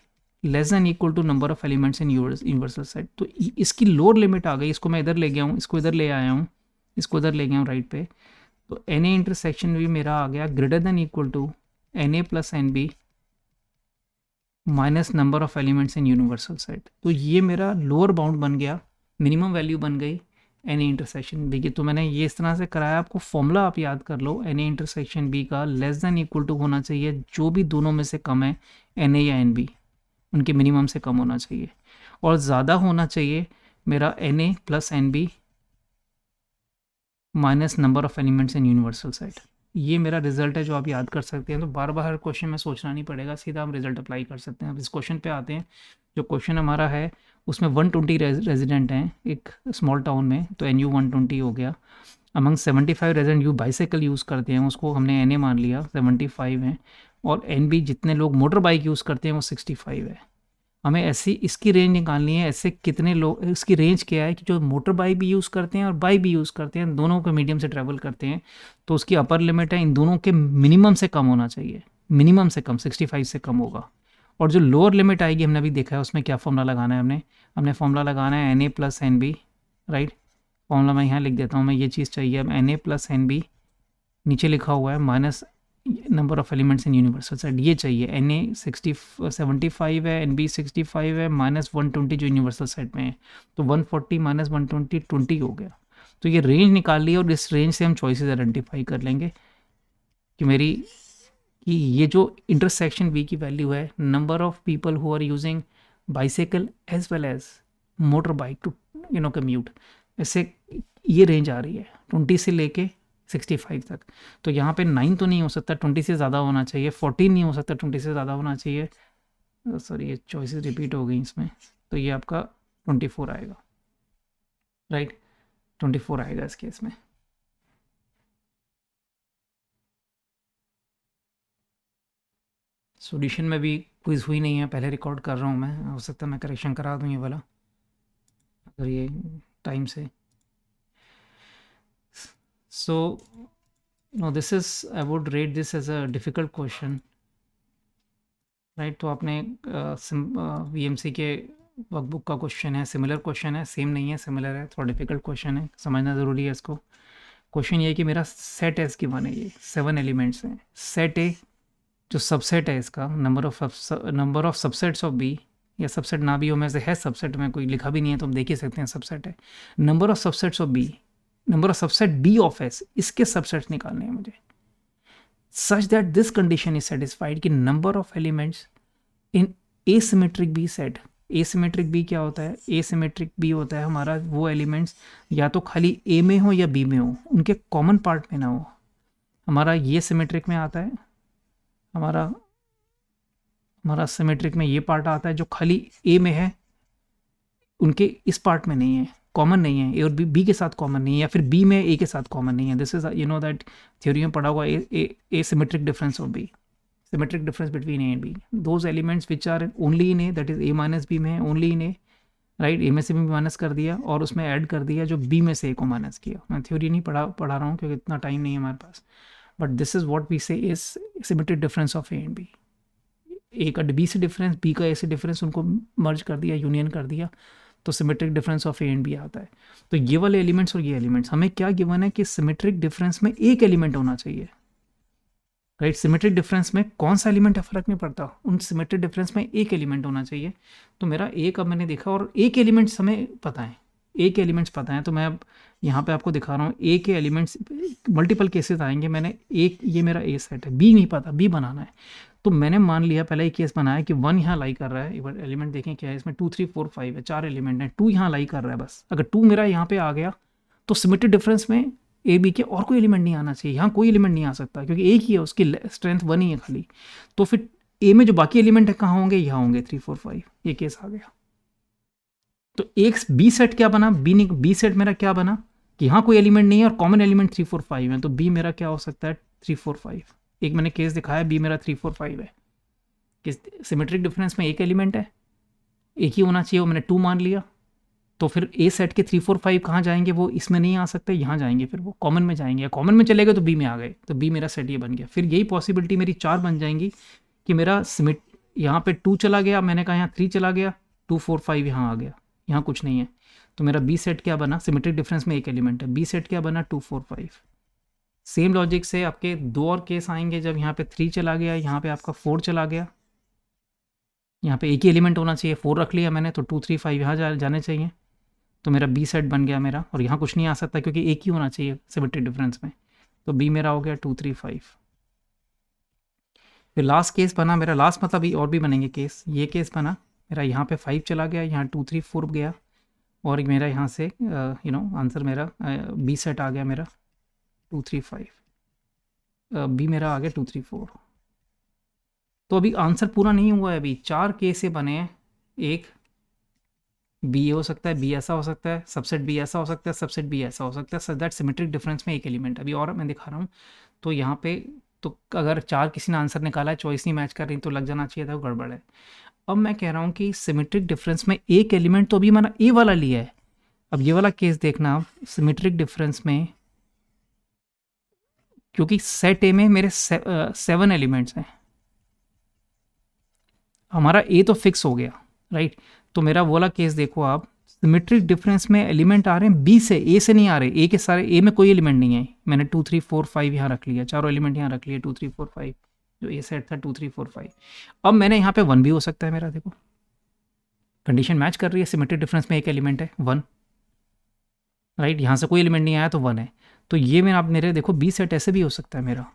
less than equal to number of elements in universal set तो इसकी लोअर लिमिट आ गई इसको मैं इधर ले गया हूँ इसको इधर ले आया हूँ इसको इधर ले गया हूँ राइट पे तो एन ए इंटरसेक्शन भी मेरा आ गया greater than equal to n A plus n B minus number of elements in universal set तो ये मेरा लोअर बाउंड बन गया मिनिमम वैल्यू बन गई एनी इंटरसेक्शन बी की तो मैंने ये इस तरह से कराया आपको फॉर्मूला आप याद कर लो एनी इंटरसेक्शन बी का लेस देन इक्वल टू होना चाहिए जो भी दोनों में से कम है एन ए या एन बी उनके मिनिमम से कम होना चाहिए और ज़्यादा होना चाहिए मेरा n A plus n B minus number of elements in universal set ये मेरा रिजल्ट है जो आप याद कर सकते हैं तो बार बार हर क्वेश्चन में सोचना नहीं पड़ेगा सीधा हम रिजल्ट अप्लाई कर सकते हैं अब इस क्वेश्चन पे आते हैं जो क्वेश्चन हमारा है उसमें वन ट्वेंटी रेजिडेंट हैं एक स्मॉल टाउन में तो एन यू वन ट्वेंटी हो गया among seventy five resident you bicycle use करते हैं उसको हमने एन ए मान लिया सेवेंटी फ़ाइव है और एन बी जितने लोग मोटर बाइक यूज़ करते हैं वो सिक्सटी फाइव है हमें ऐसी इसकी रेंज निकालनी है ऐसे कितने लोग इसकी रेंज क्या है कि जो मोटर बाइक भी यूज़ करते हैं और बाइक भी यूज़ करते हैं दोनों के मीडियम से ट्रैवल करते हैं तो उसकी अपर लिमिट है इन दोनों के मिनिमम से कम होना चाहिए मिनिमम से कम 65 से कम होगा और जो लोअर लिमिट आएगी हमने अभी देखा है उसमें क्या फॉर्मूला लगाना है हमने हमने फॉर्मूला लगाना है n A plus n B right formula मैं यहाँ लिख देता हूँ मैं ये चीज़ चाहिए अब n A plus n B नीचे लिखा हुआ है minus number of elements in universe sir ये चाहिए n A sixty seventy five है एन बी सिक्सटी फाइव है माइनस वन ट्वेंटी जो यूनिवर्सल सेट में है तो one forty minus one twenty twenty हो गया तो ये रेंज निकाल ली और इस रेंज से हम चॉइसेस आइडेंटिफाई कर लेंगे कि मेरी कि ये जो इंटरसेक्शन बी की वैल्यू है number of people who are using bicycle as well as motorbike to you know commute इससे ये रेंज आ रही है ट्वेंटी से लेके 65 तक तो यहाँ पे नाइन तो नहीं हो सकता ट्वेंटी से ज़्यादा होना चाहिए फोर्टीन नहीं हो सकता ट्वेंटी से ज़्यादा होना चाहिए सॉरी ये चॉइसेस रिपीट हो गई इसमें तो ये आपका ट्वेंटी फोर आएगा राइट ट्वेंटी फोर आएगा इस केस में सोल्यूशन में भी क्विज हुई नहीं है पहले रिकॉर्ड कर रहा हूँ मैं हो सकता है मैं करेक्शन करा दूँ ये वाला अगर ये टाइम से so now this is I would rate this as a difficult question right तो आपने वी एम सी के वर्कबुक का क्वेश्चन है सिमिलर क्वेश्चन है सेम नहीं है सिमिलर है थोड़ा डिफिकल्ट क्वेश्चन है समझना ज़रूरी है इसको क्वेश्चन ये है कि मेरा सेट एस की वन है ये सेवन एलिमेंट्स हैं सेट ए जो सबसेट है इसका number of number of subsets of B या सबसेट ना भी हो में से है सबसेट में कोई लिखा भी नहीं है तो हम देख ही सकते हैं सबसेट है number of subsets of B number of subset B of S इसके सबसेट्स निकालने हैं मुझे such that this condition is satisfied कि number of elements in A symmetric B set symmetric B क्या होता है ए सीमेट्रिक बी होता है हमारा वो एलिमेंट्स या तो खाली ए में हो या बी में हो उनके कॉमन पार्ट में ना हो हमारा ये सीमेट्रिक में आता है हमारा हमारा सीमेट्रिक में ये पार्ट आता है जो खाली ए में है उनके इस पार्ट में नहीं है कॉमन नहीं है ए और बी बी के साथ कॉमन नहीं है या फिर बी में ए के साथ कॉमन नहीं है this is you know that theory में पढ़ा हुआ A symmetric difference of B symmetric difference between A and B those elements which are only in A that is A minus B में only in A right A में से भी minus कर दिया और उसमें ऐड कर दिया जो बी में से ए को माइनस किया मैं थ्योरी नहीं पढ़ा पढ़ा रहा हूँ क्योंकि इतना टाइम नहीं है हमारे पास but this is what we say is symmetric difference of A and B A का बी से डिफरेंस बी का ए से डिफरेंस उनको मर्ज कर दिया यूनियन कर दिया तो symmetric difference of A and B आता है तो ये वाले एलिमेंट्स और ये एलिमेंट्स हमें क्या गिवन है कि सिमेट्रिक डिफरेंस में एक एलिमेंट होना चाहिए राइट सिमेट्रिक डिफरेंस में कौन सा एलिमेंट है फर्क नहीं पड़ता उन सिमेट्रिक डिफरेंस में एक एलिमेंट होना चाहिए तो मेरा एक अब मैंने देखा और एक एलिमेंट्स हमें पता है एक एलिमेंट्स पता है तो मैं अब यहाँ पे आपको दिखा रहा हूँ ए के एलिमेंट्स मल्टीपल केसेस आएंगे मैंने एक ये मेरा ए सेट है बी नहीं पता बी बनाना है तो मैंने मान लिया पहले एक केस बनाया कि वन यहाँ लाई कर रहा है एक बार एलिमेंट देखें क्या है इसमें टू थ्री फोर फाइव है चार एलिमेंट हैं टू यहाँ लाई कर रहा है बस अगर टू मेरा यहाँ पे आ गया तो सिमिटेड डिफरेंस में ए बी के और कोई एलिमेंट नहीं आना चाहिए यहाँ कोई एलिमेंट नहीं आ सकता क्योंकि एक ही है उसकी स्ट्रेंथ वन ही है खाली तो फिर ए में जो बाकी एलिमेंट है कहाँ होंगे यहाँ होंगे थ्री फोर फाइव ये केस आ गया तो एक बी सेट क्या बना बी ने बी सेट मेरा क्या बना कि यहाँ कोई एलिमेंट नहीं है और common element three four five है तो बी मेरा क्या हो सकता है थ्री फोर फाइव एक मैंने केस दिखाया बी मेरा थ्री फोर फाइव है किस सिमेट्रिक डिफरेंस में एक एलिमेंट है एक ही होना चाहिए वो मैंने टू मान लिया तो फिर ए सेट के थ्री फोर फाइव कहाँ जाएंगे वो इसमें नहीं आ सकते यहाँ जाएंगे फिर वो कॉमन में जाएंगे कॉमन में चले गए तो बी में आ गए तो बी मेरा सेट ये बन गया फिर यही पॉसिबिलिटी मेरी चार बन जाएंगी कि मेरा सिमिट यहाँ पे टू चला गया मैंने कहा यहाँ थ्री चला गया टू फोर फाइव यहाँ आ गया यहाँ कुछ नहीं है तो मेरा बी सेट क्या बना सिमेट्रिक डिफरेंस में एक एलिमेंट है बी सेट क्या बना two four five same logic से आपके दो और केस आएंगे जब यहाँ पे थ्री चला गया यहाँ पे आपका फोर चला गया यहाँ पे एक ही एलिमेंट होना चाहिए फोर रख लिया मैंने तो टू थ्री फाइव यहाँ जा, जाने चाहिए तो मेरा बी सेट बन गया मेरा और यहाँ कुछ नहीं आ सकता क्योंकि एक ही होना चाहिए सिमेट्रिक डिफरेंस में तो बी मेरा हो गया टू थ्री फाइव फिर लास्ट केस बना मेरा लास्ट मतलब ये और भी बनेंगे केस ये केस बना मेरा यहाँ पे फाइव चला गया यहाँ टू थ्री फोर गया और मेरा यहाँ से यू नो आंसर मेरा बी uh, सेट आ गया मेरा टू थ्री फाइव बी मेरा आ गया टू थ्री फोर तो अभी आंसर पूरा नहीं हुआ है अभी चार के से बने हैं एक बी हो सकता है बी ऐसा हो सकता है सबसेट बी ऐसा हो सकता है सबसेट बी ऐसा हो सकता है सर दैट सिमेट्रिक डिफरेंस में एक एलिमेंट अभी और मैं दिखा रहा हूँ तो यहाँ पे तो अगर चार किसी ने आंसर निकाला है चॉइस नहीं मैच कर रही तो लग जाना चाहिए था वो गड़बड़ है अब मैं कह रहा हूँ कि सिमेट्रिक डिफरेंस में एक एलिमेंट तो अभी मैंने ए वाला लिया है अब ये वाला केस देखना आप सिमेट्रिक डिफरेंस में क्योंकि सेट ए में मेरे सेवन एलिमेंट्स हैं हमारा ए तो फिक्स हो गया राइट तो मेरा वाला केस देखो आप सिमेट्रिक डिफरेंस में एलिमेंट आ रहे हैं बी से ए से नहीं आ रहे ए के सारे ए में कोई एलिमेंट नहीं है मैंने टू थ्री फोर फाइव यहाँ रख लिया चारों एलिमेंट यहाँ रख लिए टू थ्री फोर फाइव जो ए सेट था टू थ्री फोर फाइव अब मैंने यहाँ पे वन भी हो सकता है मेरा देखो कंडीशन मैच कर रही है सिमेट्रिक डिफरेंस में एक एलिमेंट है वन राइट right? यहाँ से कोई एलिमेंट नहीं आया तो वन है तो ये मेरा आप मेरे देखो बी सेट ऐसे भी हो सकता है मेरा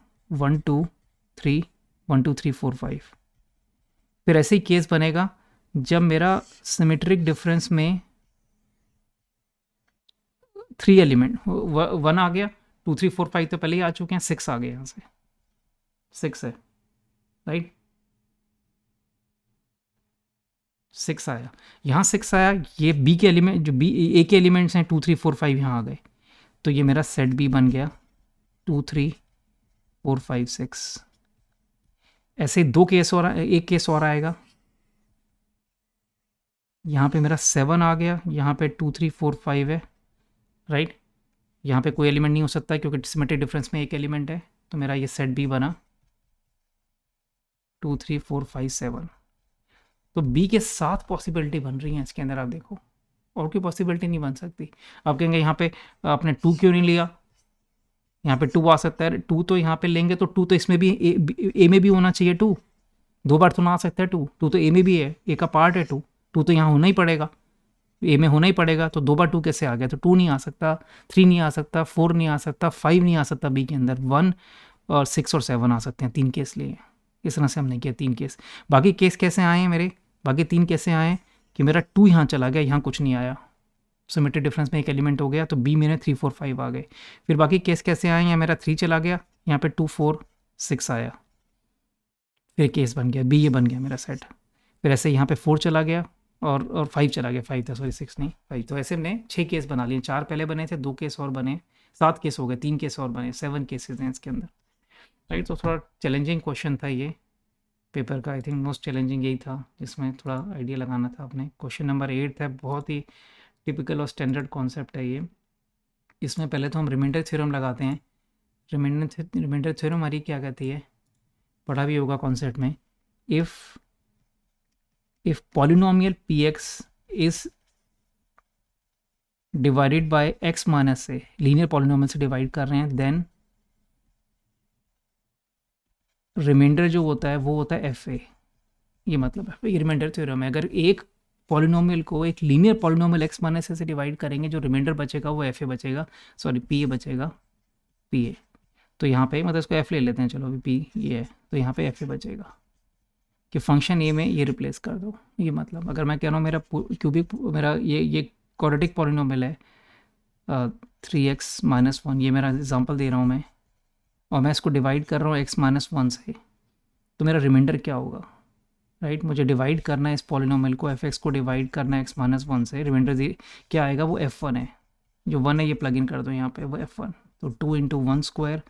one two three one two three four five फिर ऐसे ही केस बनेगा जब मेरा सिमेट्रिक डिफरेंस में थ्री एलिमेंट वन आ गया टू थ्री फोर फाइव तो पहले ही आ चुके हैं सिक्स आ गए यहाँ से सिक्स है राइट सिक्स आया यहाँ सिक्स आया ये बी के एलिमेंट जो बी ए के एलिमेंट्स हैं टू थ्री फोर फाइव यहाँ आ गए तो ये मेरा सेट बी बन गया two three four five six ऐसे दो केस और एक केस और आएगा यहाँ पे मेरा सेवन आ गया यहाँ पे टू थ्री फोर फाइव है राइट यहाँ पे कोई एलिमेंट नहीं हो सकता क्योंकि सिमेट्रिक डिफरेंस में एक एलिमेंट है तो मेरा ये सेट बी बना two three four five seven तो बी के साथ पॉसिबिलिटी बन रही है इसके अंदर आप देखो और कोई पॉसिबिलिटी नहीं बन सकती आप कहेंगे यहाँ पे आपने टू क्यों नहीं लिया यहाँ पे टू आ सकता है टू तो यहाँ पे लेंगे तो टू तो इसमें भी ए में भी होना चाहिए टू दो बार तो ना आ सकता है टू टू तो ए में भी है ए का पार्ट है टू टू तो यहाँ होना ही पड़ेगा ए में होना ही पड़ेगा तो दो बार टू कैसे आ गया तो टू नहीं आ सकता थ्री नहीं आ सकता फोर नहीं आ सकता फाइव नहीं आ सकता बी के अंदर वन और सिक्स और सेवन आ सकते हैं तीन केस लिए इस तरह से हमने किया तीन केस बाकी केस कैसे आए हैं मेरे बाकी तीन कैसे आए हैं कि मेरा टू यहाँ चला गया यहाँ कुछ नहीं आया सिमेट्रिक डिफरेंस में एक एलिमेंट हो गया तो बी मेरे थ्री फोर फाइव आ गए फिर बाकी केस कैसे आए यहाँ मेरा थ्री चला गया यहाँ पे टू फोर सिक्स आया फिर केस बन गया बी ये बन गया मेरा सेट फिर ऐसे यहाँ पे फोर चला गया और और फाइव चला गया फाइव था सॉरी सिक्स नहीं फाइव तो ऐसे हमने छः केस बना लिए चार पहले बने थे दो केस और बने सात केस हो गए तीन केस और बने सेवन केसेज हैं इसके अंदर राइट तो थोड़ा चैलेंजिंग क्वेश्चन था ये पेपर का आई थिंक मोस्ट चैलेंजिंग यही था जिसमें थोड़ा आइडिया लगाना था आपने क्वेश्चन नंबर एट है बहुत ही टिपिकल और स्टैंडर्ड कॉन्सेप्ट है ये इसमें पहले तो हम रिमाइंडर थ्योरम लगाते हैं रिमाइंडर रिमाइंडर थ्योरम हमारी क्या कहती है पढ़ा भी होगा कॉन्सेप्ट में if if polynomial P x is divided by x minus से लीनियर पॉलिनोमियल से डिवाइड कर रहे हैं देन रिमाइंडर जो होता है वो होता है एफ ए ये मतलब है ये रिमाइंडर थ्योरम है अगर एक पॉलिनोमियल को एक linear polynomial x minus A से डिवाइड करेंगे जो रिमाइंडर बचेगा वो एफ ए बचेगा सॉरी पी ए बचेगा पी ए तो यहाँ पे मतलब इसको एफ ले लेते हैं चलो अभी पी ये है तो यहाँ पे एफ ए बचेगा कि फंक्शन ए में ये रिप्लेस कर दो ये मतलब अगर मैं कह रहा हूँ मेरा क्यूबिक मेरा ये ये क्वाड्रेटिक पॉलिनोमियल है थ्री एक्स माइनस वन ये मेरा एग्जांपल दे रहा हूँ मैं और मैं इसको डिवाइड कर रहा हूँ एक्स माइनस वन से तो मेरा रिमाइंडर क्या होगा राइट मुझे डिवाइड करना है इस पॉलिनोमल को एफ एक्स को डिवाइड करना है एक्स माइनस वन से रिमाइंडर क्या आएगा वो एफ वन है जो वन है ये प्लग इन कर दो यहाँ पे वो एफ वन तो two into one square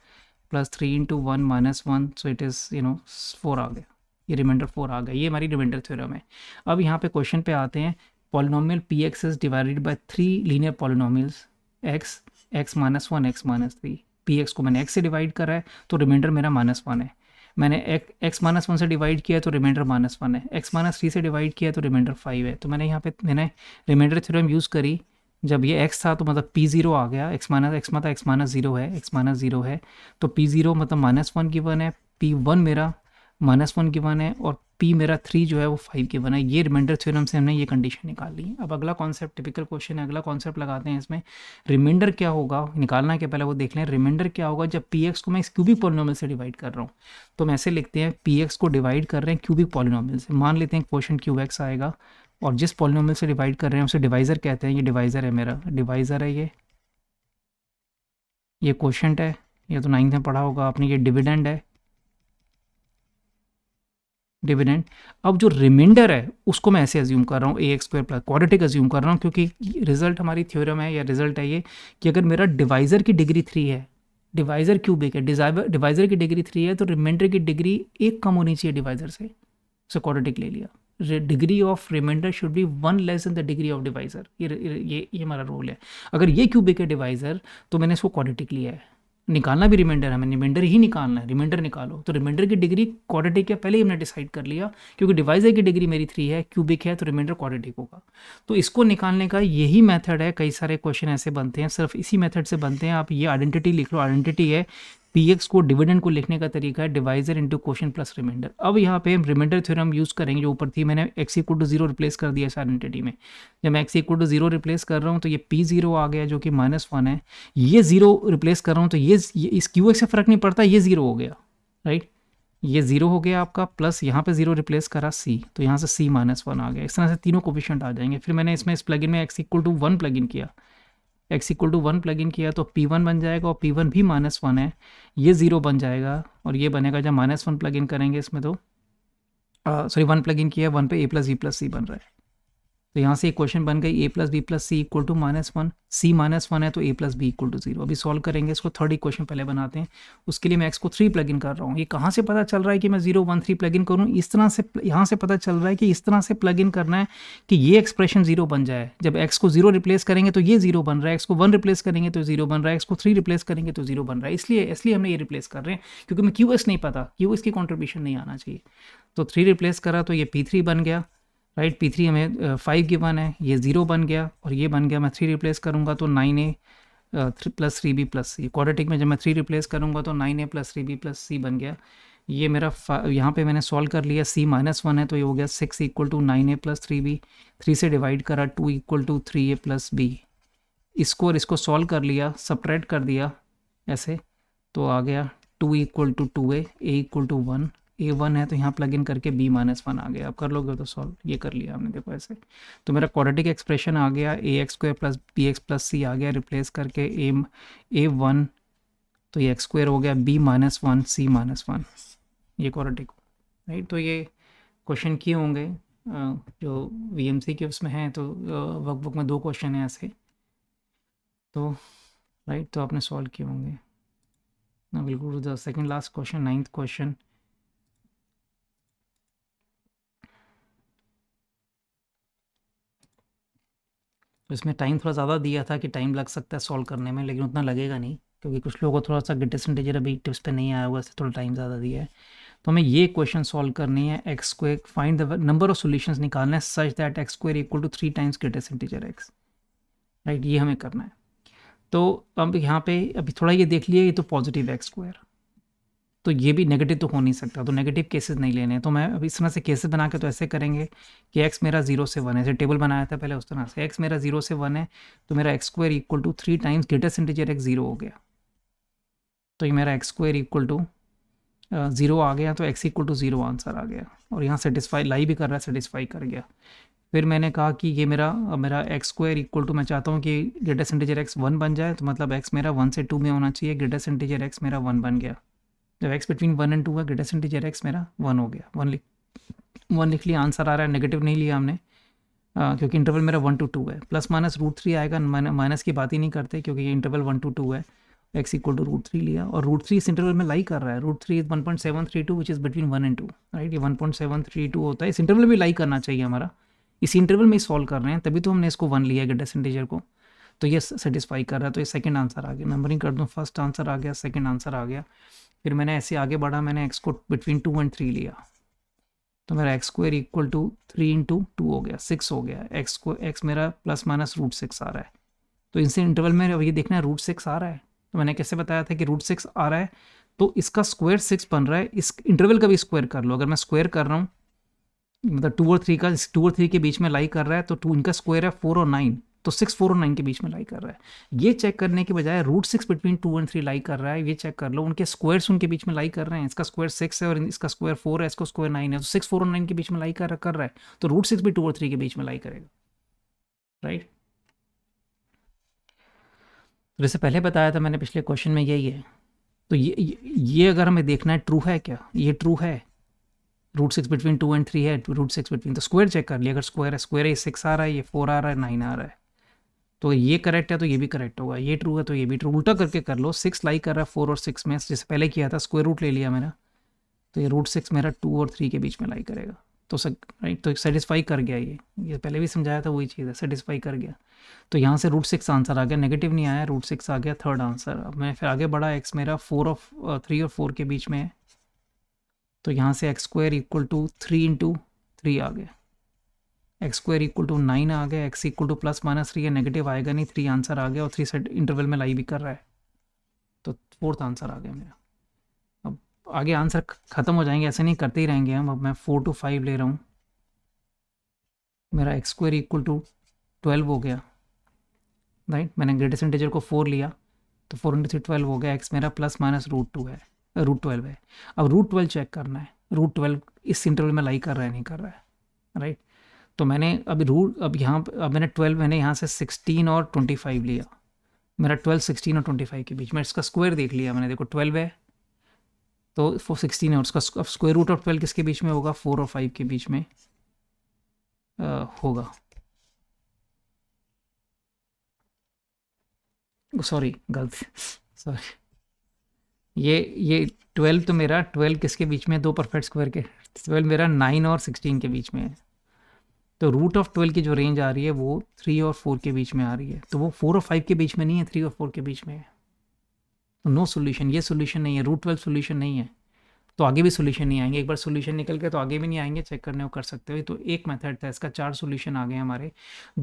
plus three into one minus one so it is you know four आ गया ये रिमाइंडर फोर आ गया ये हमारी रिमाइंडर थ्योरम है अब यहाँ पे क्वेश्चन पे आते हैं polynomial P x is divided by three linear polynomials x x minus one x minus three P x को मैंने एक्स से डिवाइड करा है तो रिमाइंडर मेरा माइनस वन है मैंने एक्स माइनस वन से डिवाइड किया तो रिमाइंडर माइनस वन है एक्स माइनस थ्री से डिवाइड किया तो रिमाइंडर फाइव है तो मैंने यहाँ पे मैंने रिमाइंडर थ्योरम यूज़ करी जब ये एक्स था तो मतलब पी ज़ीरो आ गया एक्स माइनस एक्स मतलब एक्स माइनस ज़ीरो है एक्स माइनस ज़ीरो है तो पी ज़ीरो मतलब माइनस वन की वन है पी वन मेरा माइनस वन गिवन है और पी मेरा थ्री जो है वो फाइव गिवन है ये रिमाइंडर थ्योरम से हमने ये कंडीशन निकाल ली अब अगला कॉन्सेप्ट टिपिकल क्वेश्चन है अगला कॉन्सेप्ट लगाते हैं इसमें रिमाइंडर क्या होगा निकालना के पहले वो देख लें रिमाइंडर क्या होगा जब पी एक्स को मैं इस क्यूबिक पॉलिनोमियल से डिवाइड कर रहा हूँ तो हम ऐसे लिखते हैं पी एक्स को डिवाइड कर रहे हैं क्यूबिक पॉलिनोमियल से मान लेते हैं क्वेश्चन क्यू एक्स आएगा और जिस पॉलिनोमल से डिवाइड कर रहे हैं उसे डिवाइज़र कहते हैं ये डिवाइज़र है मेरा डिवाइज़र है ये ये क्वेश्चन है ये तो नाइन्थ में पढ़ा होगा आपने ये डिविडेंड है डिविडेंड अब जो रिमाइंडर है उसको मैं ऐसे अज्यूम कर रहा हूँ A x square plus quadratic assume कर रहा हूँ क्योंकि रिजल्ट हमारी थ्योरम है या रिजल्ट है ये कि अगर मेरा डिवाइज़र की डिग्री थ्री है डिवाइज़र क्यूबिक है डिवाइज़र की डिग्री थ्री है तो रिमाइंडर की डिग्री एक कम होनी चाहिए डिवाइज़र से सो क्वाड्रेटिक ले लिया degree of remainder should be one less in the degree of divisor ये ये ये हमारा रूल है अगर ये क्यूबिक है डिवाइज़र तो मैंने इसको क्वाड्रेटिक लिया है निकालना भी रिमाइंडर हमें रिमाइंडर ही निकालना है रिमाइंडर निकालो तो रिमाइंडर की डिग्री क्वाड्रेटिक है पहले ही हमने डिसाइड कर लिया क्योंकि डिवाइजर की डिग्री मेरी थ्री है क्यूबिक है तो रिमाइंडर क्वाड्रेटिक होगा तो इसको निकालने का यही मेथड है कई सारे क्वेश्चन ऐसे बनते हैं सिर्फ इसी मेथड से बनते हैं आप ये आइडेंटिटी लिख लो आइडेंटिटी है पी एक्स को डिविडेंड को लिखने का तरीका है divisor into question plus remainder अब यहाँ पे हम रिमाइंडर थ्योरम यूज़ करेंगे जो ऊपर थी मैंने x equal to zero replace कर दिया इस आइडेंटिटी में जब मैं x equal to zero replace कर रहा हूँ तो ये पी जीरो आ गया जो कि माइनस वन है ये जीरो रिप्लेस कर रहा हूँ तो ये, ये इस क्यू एक्स से फर्क नहीं पड़ता ये जीरो हो गया राइट ये जीरो हो गया आपका प्लस यहाँ पे जीरो रिप्लेस करा सी तो यहाँ से सी माइनस वन आ गया इस तरह से तीनों कोपिशेंट आ जाएंगे फिर मैंने इसमें इस प्लगइन में x equal to one plug in किया x equal to one plug in किया तो पी वन बन जाएगा और पी वन भी माइनस वन है ये ज़ीरो बन जाएगा और ये बनेगा जब माइनस वन प्लग इन करेंगे इसमें तो सॉरी वन प्लग इन किया वन पे ए प्लस ई प्लस सी बन रहा है तो यहाँ से एक क्वेश्चन बन गई A plus B plus C equal to minus one C minus one है तो A plus B equal to zero अभी सॉल्व करेंगे इसको थर्ड इक्वेशन पहले बनाते हैं उसके लिए मैं एक्स को थ्री प्लग इन कर रहा हूँ ये कहाँ से पता चल रहा है कि मैं zero one three plug in करूँ इस तरह से यहाँ से पता चल रहा है कि इस तरह से प्लग इन करना है कि ये एक्सप्रेशन जीरो बन जाए जब एक्स को जीरो रिप्लेस करेंगे तो ये जीरो बन रहा है एक्स को वन रिप्लेस करेंगे तो जीरो बन रहा है एक्स को थ्री रिप्लेस करेंगे तो जीरो बन रहा है इसलिए इसलिए हमें ये रिप्लेस कर रहे हैं क्योंकि मैं क्यू नहीं पता क्यू एस की कॉन्ट्रीब्यूशन नहीं आना चाहिए तो थ्री रिप्लेस करा तो ये पी बन गया राइट पी थ्री हमें फाइव गिवन है ये ज़ीरो बन गया और ये बन गया मैं थ्री रिप्लेस करूँगा तो nine A three plus three B plus C quadratic में जब मैं थ्री रिप्लेस करूँगा तो nine A plus three B plus C बन गया ये मेरा यहाँ पे मैंने सॉल्व कर लिया सी माइनस वन है तो ये हो गया six equal to nine A plus three B three से डिवाइड करा two equal to three A plus B इसको और इसको सॉल्व कर लिया सपरेट कर दिया ऐसे तो आ गया two equal to two A equal to one A one है तो यहाँ प्लग इन करके बी माइनस वन आ गया आप कर लोगे तो सॉल्व ये कर लिया हमने देखो ऐसे तो मेरा क्वाड्रेटिक एक्सप्रेशन आ गया A x square plus B x plus C आ गया रिप्लेस करके ए ए वन तो ये एक्स स्क्वायर हो गया B minus one C minus one ये क्वाड्रेटिक राइट तो ये क्वेश्चन किए होंगे जो वी एम सी के उसमें हैं तो वक वक में दो क्वेश्चन हैं ऐसे तो राइट तो आपने सॉल्व किए होंगे ना बिल्कुल second last question ninth question तो इसमें टाइम थोड़ा ज़्यादा दिया था कि टाइम लग सकता है सॉल्व करने में लेकिन उतना लगेगा नहीं क्योंकि कुछ लोगों को थोड़ा सा ग्रेटेस्ट अभी टिप्स पे नहीं आया हुआ इससे थोड़ा टाइम ज़्यादा दिया है तो हमें ये क्वेश्चन सॉल्व करनी है x square find the number of solution निकालना है such that x square equal to three times greatest integer x right ये हमें करना है तो अब यहाँ पे अभी थोड़ा ये देख लिया ये तो पॉजिटिव एक्स स्क्वायर तो ये भी नेगेटिव तो हो नहीं सकता तो नेगेटिव केसेस नहीं लेने तो मैं अभी इस तरह से केसेस बना के तो ऐसे करेंगे कि एक्स मेरा जीरो से वन है जैसे टेबल बनाया था पहले उस तरह से एक्स मेरा जीरो से वन है तो मेरा x square equal to three times greatest integer x zero हो गया तो ये मेरा x square equal to zero आ गया तो x equal to zero answer आ गया और यहाँ सेटिस्फाई लाई भी कर रहा है सेटिस्फाई कर गया फिर मैंने कहा कि ये मेरा मेरा एक्स स्क्वायर इक्वल टू मैं चाहता हूँ कि ग्रेटेस्ट इंटीजर एक्स वन बन जाए तो मतलब एक्स मेरा वन से टू में होना चाहिए ग्रेटेस्ट इंटीजर एक्स मेरा वन बन गया जब x between one and two है ग्रेटेस्ट इंटीजर एक्स मेरा वन हो गया वन लिख वन लिख लिया आंसर आ रहा है नेगेटिव नहीं लिया हमने आ, क्योंकि इंटरवल मेरा वन टू टू है प्लस माइनस रूट थ्री आएगा माइनस की बात ही नहीं करते क्योंकि ये इंटरवल वन टू टू है x equal to root three लिया और रूट थ्री इस इंटरवल में लाई कर रहा है root three is one point seven three two which is between one and two right ये one point seven three two होता है इस इंटरवल में लाई करना चाहिए हमारा इसी इंटरवल में सॉल्व कर रहे हैं तभी तो हमने इसको वन लिया ग्रेटेस्ट इंटीजर को तो ये सेटिस्फाई कर रहा है तो ये सेकंड आंसर आ गया नंबरिंग कर दूँ फर्स्ट आंसर आ गया सेकंड आंसर आ गया फिर मैंने ऐसे आगे बढ़ा मैंने एक्स को बिटवीन टू एंड थ्री लिया तो मेरा x square equal to three into two हो गया सिक्स हो गया एक्स को एक्स मेरा प्लस माइनस रूट सिक्स आ रहा है तो इनसे इंटरवल में अब ये देखना है रूट सिक्स आ रहा है तो मैंने कैसे बताया था कि रूट सिक्स आ रहा है तो इसका स्क्वायर सिक्स बन रहा है इस इंटरवल का भी स्क्वायर कर लो अगर मैं स्क्वायर कर रहा हूँ मतलब टू और थ्री का टू और थ्री के बीच में लाई कर रहा है तो टू इनका स्क्वायर है फोर और नाइन तो सिक्स फोर और नाइन के बीच में लाई कर रहा है ये चेक करने के बजाय root six between two and three lie कर रहा है ये चेक कर लो उनके स्क्वायर्स उनके बीच में लाई कर रहे हैं इसका स्क्वायर सिक्स है और इसका स्क्वायर फोर है इसका स्क्वायर नाइन है तो सिक्स फोर और नाइन के बीच में लाई कर रहा है तो रूट सिक्स भी टू और थ्री के बीच में लाई करेगा राइट तो जैसे पहले बताया था मैंने पिछले क्वेश्चन में यही है तो ये ये अगर हमें देखना है ट्रू है क्या ये ट्रू है root six between two and three है रूट सिक्स बिटवीन तो स्क्वायर चेक कर लिया अगर स्क्वायर है स्क्वायर ये सिक्स आ रहा है ये फोर आ रहा है नाइन आ रहा है तो ये करेक्ट है तो ये भी करेक्ट होगा ये ट्रू है तो ये भी ट्रू उल्टा करके कर लो सिक्स लाइक कर रहा है फोर और सिक्स में जैसे पहले किया था स्क्वायर रूट ले लिया मेरा तो ये रूट सिक्स मेरा टू और थ्री के बीच में लाई करेगा तो राइट तो सेटिस्फाई कर गया ये ये पहले भी समझाया था वही चीज़ है सेटिस्फाई कर गया तो यहाँ से रूट सिक्स आंसर आ गया नेगेटिव नहीं आया रूट सिक्स आ गया थर्ड आंसर अब मैं फिर आगे बढ़ा एक्स मेरा फोर ऑफ थ्री और फोर के बीच में है तो यहाँ से x square equal to three into three आ गया x square equal to nine आ गया x equal to plus minus three है नेगेटिव आएगा नहीं थ्री आंसर आ गया और थ्री सेट इंटरवल में लाई भी कर रहा है तो फोर्थ आंसर आ गया मेरा अब आगे आंसर ख़त्म हो जाएंगे ऐसे नहीं करते ही रहेंगे हम अब मैं फोर टू फाइव ले रहा हूँ मेरा x square equal to twelve हो गया राइट मैंने ग्रेटेस्ट इंटीजर को फोर लिया तो फोर इंटू थ्री ट्वेल्व हो गया एक्स मेरा प्लस माइनस रूट टू है रूट ट्वेल्व है अब रूट ट्वेल्व चेक करना है रूट ट्वेल्व इस इंटरवल में लाई कर रहा है नहीं कर रहा है राइट तो मैंने अभी रूट अब यहाँ अब मैंने ट्वेल्व मैंने यहाँ से सिक्सटीन और ट्वेंटी फाइव लिया मेरा ट्वेल्व सिक्सटीन और ट्वेंटी फाइव के बीच में इसका स्क्वायर देख लिया मैंने देखो ट्वेल्व है तो फोर सिक्सटीन है और उसका स्क्वायर रूट ऑफ ट्वेल्व किसके बीच में होगा फोर और फाइव के बीच में आ, होगा सॉरी गलत सॉरी ये ये ट्वेल्व तो मेरा ट्वेल्व किसके बीच में दो परफेक्ट स्क्वायर के ट्वेल्व मेरा नाइन और सिक्सटीन के बीच में है तो रूट ऑफ ट्वेल्व की जो रेंज आ रही है वो थ्री और फोर के बीच में आ रही है तो वो फोर और फाइव के बीच में नहीं है थ्री और फोर के बीच में है तो नो सोल्यूशन ये सोल्यूशन नहीं है रूट ट्वेल्व सोल्यूशन नहीं है तो आगे भी सोल्यूशन नहीं आएंगे एक बार सोल्यूशन निकल के तो आगे भी नहीं आएंगे चेक करने को कर सकते हो तो एक मेथड था इसका चार सोल्यूशन आ गए हमारे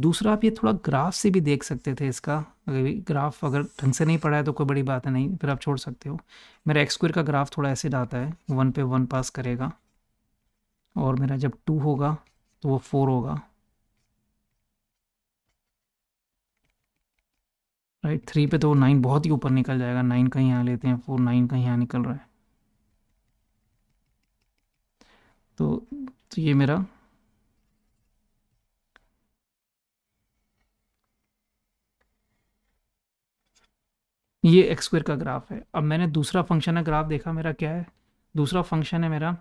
दूसरा आप ये थोड़ा ग्राफ से भी देख सकते थे इसका अगर ग्राफ अगर ढंग से नहीं पड़ा है तो कोई बड़ी बात है नहीं फिर आप छोड़ सकते हो मेरा एक्सक्वेयर का ग्राफ थोड़ा ऐसे आता है वन पे वन पास करेगा और मेरा जब टू होगा तो वो फोर होगा राइट थ्री पे तो नाइन बहुत ही ऊपर निकल जाएगा नाइन का यहाँ लेते हैं फोर नाइन का यहाँ निकल रहा है तो, तो ये मेरा ये एक्स स्क्वेयर का ग्राफ है अब मैंने दूसरा फंक्शन का ग्राफ देखा मेरा क्या है दूसरा फंक्शन है मेरा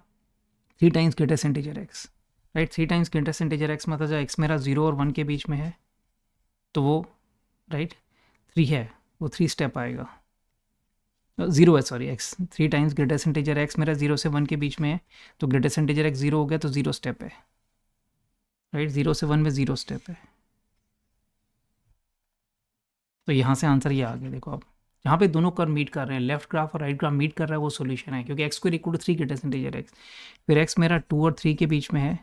three times greatest integer x right three times की इंटरेस्ट इंटीजर एक्स मतलब जो एक्स मेरा जीरो और वन के बीच में है तो वो राइट थ्री है वो थ्री स्टेप आएगा जीरो uh, है sorry x three times greatest integer x मेरा जीरो से वन के बीच में है तो ग्रेटेस्ट इंटीजर एक्स जीरो हो गया तो जीरो स्टेप है राइट जीरो से वन में जीरो स्टेप है तो यहाँ से आंसर ये आ गया देखो आप जहाँ पे दोनों कर मीट कर रहे हैं लेफ्ट ग्राफ और राइट ग्राफ मीट कर रहा है वो सोल्यूशन है क्योंकि एक्स को equal three greatest integer x फिर एक्स मेरा टू और थ्री के बीच में है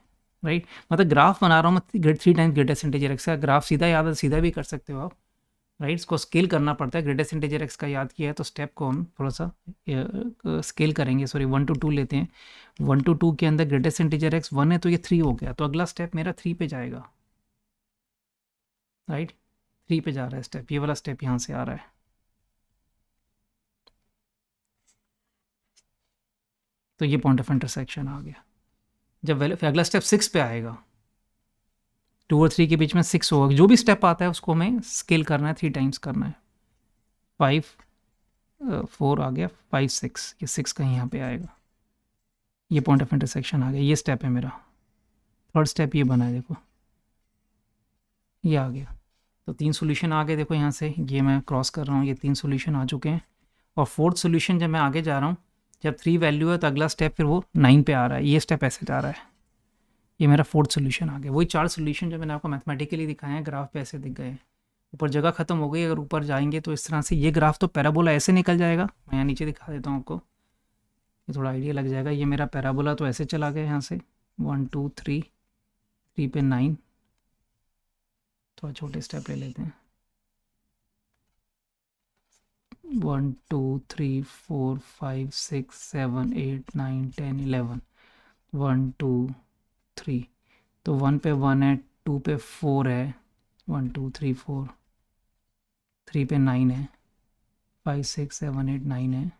राइट मतलब ग्राफ बना रहा हूँ मैं three times greatest integer x का ग्राफ सीधा याद है सीधा भी कर सकते हो आप राइट इसको स्केल करना पड़ता है ग्रेटेस्ट इंटीजर एक्स का याद किया है तो स्टेप को हम थोड़ा सा स्केल करेंगे सॉरी वन टू टू लेते हैं वन टू टू के अंदर ग्रेटेस्ट इंटीजर एक्स वन है तो ये थ्री हो गया तो अगला स्टेप मेरा थ्री पे जाएगा राइट थ्री पे जा रहा है स्टेप ये वाला स्टेप यहाँ से आ रहा है तो ये पॉइंट ऑफ इंटरसेक्शन आ गया जब वैल्यू फिर अगला स्टेप सिक्स पे आएगा टू और थ्री के बीच में सिक्स होगा जो भी स्टेप आता है उसको हमें स्केल करना है थ्री टाइम्स करना है फाइव फोर uh, आ गया फाइव सिक्स ये सिक्स कहीं यहाँ पे आएगा ये पॉइंट ऑफ इंटरसेक्शन आ गया ये स्टेप है मेरा थर्ड स्टेप ये बना है देखो ये आ गया तो तीन सोल्यूशन आ गए देखो यहाँ से ये मैं क्रॉस कर रहा हूँ ये तीन सोल्यूशन आ चुके हैं और फोर्थ सोल्यूशन जब मैं आगे जा रहा हूँ जब थ्री वैल्यू है तो अगला स्टेप फिर वो नाइन पे आ रहा है ये स्टेप ऐसे जा रहा है ये मेरा फोर्थ सोल्यूशन आ गया वही चार सोल्यूशन जो मैंने आपको मैथमेटिकली दिखाए हैं ग्राफ पे ऐसे दिख गए ऊपर जगह खत्म हो गई अगर ऊपर जाएंगे तो इस तरह से ये ग्राफ तो पैराबोला ऐसे निकल जाएगा मैं यहाँ नीचे दिखा देता हूँ आपको ये थोड़ा आइडिया लग जाएगा ये मेरा पैराबोला तो ऐसे चला गया यहाँ से वन टू थ्री थ्री पे नाइन थोड़ा तो छोटे स्टेप ले लेते हैं one two three four five six seven eight nine ten eleven one two three तो वन पे वन है टू पे फोर है one two three four three पे नाइन है five six seven eight nine है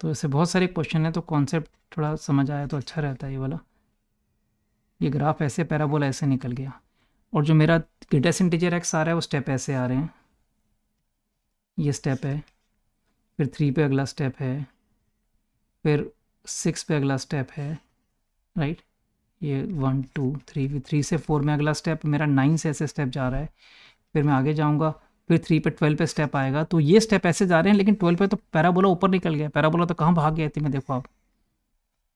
तो ऐसे बहुत सारे क्वेश्चन हैं तो कॉन्सेप्ट थोड़ा समझ आया तो अच्छा रहता है ये वाला ये ग्राफ ऐसे पैराबोला ऐसे निकल गया और जो मेरा ग्रेटेस्ट इंटीजर एक्स आ रहा है वो स्टेप ऐसे आ रहे हैं ये स्टेप है फिर थ्री पे अगला स्टेप है फिर सिक्स पे अगला स्टेप है राइट ये वन टू थ्री फिर थ्री से फोर में अगला स्टेप मेरा नाइन से ऐसे स्टेप जा रहा है फिर मैं आगे जाऊँगा फिर थ्री पे ट्वेल्व पे स्टेप आएगा तो ये स्टेप ऐसे जा रहे हैं लेकिन ट्वेल्व पे तो पैराबोला ऊपर निकल गया पैराबोला तो कहाँ भाग गया थी मैं देखो आप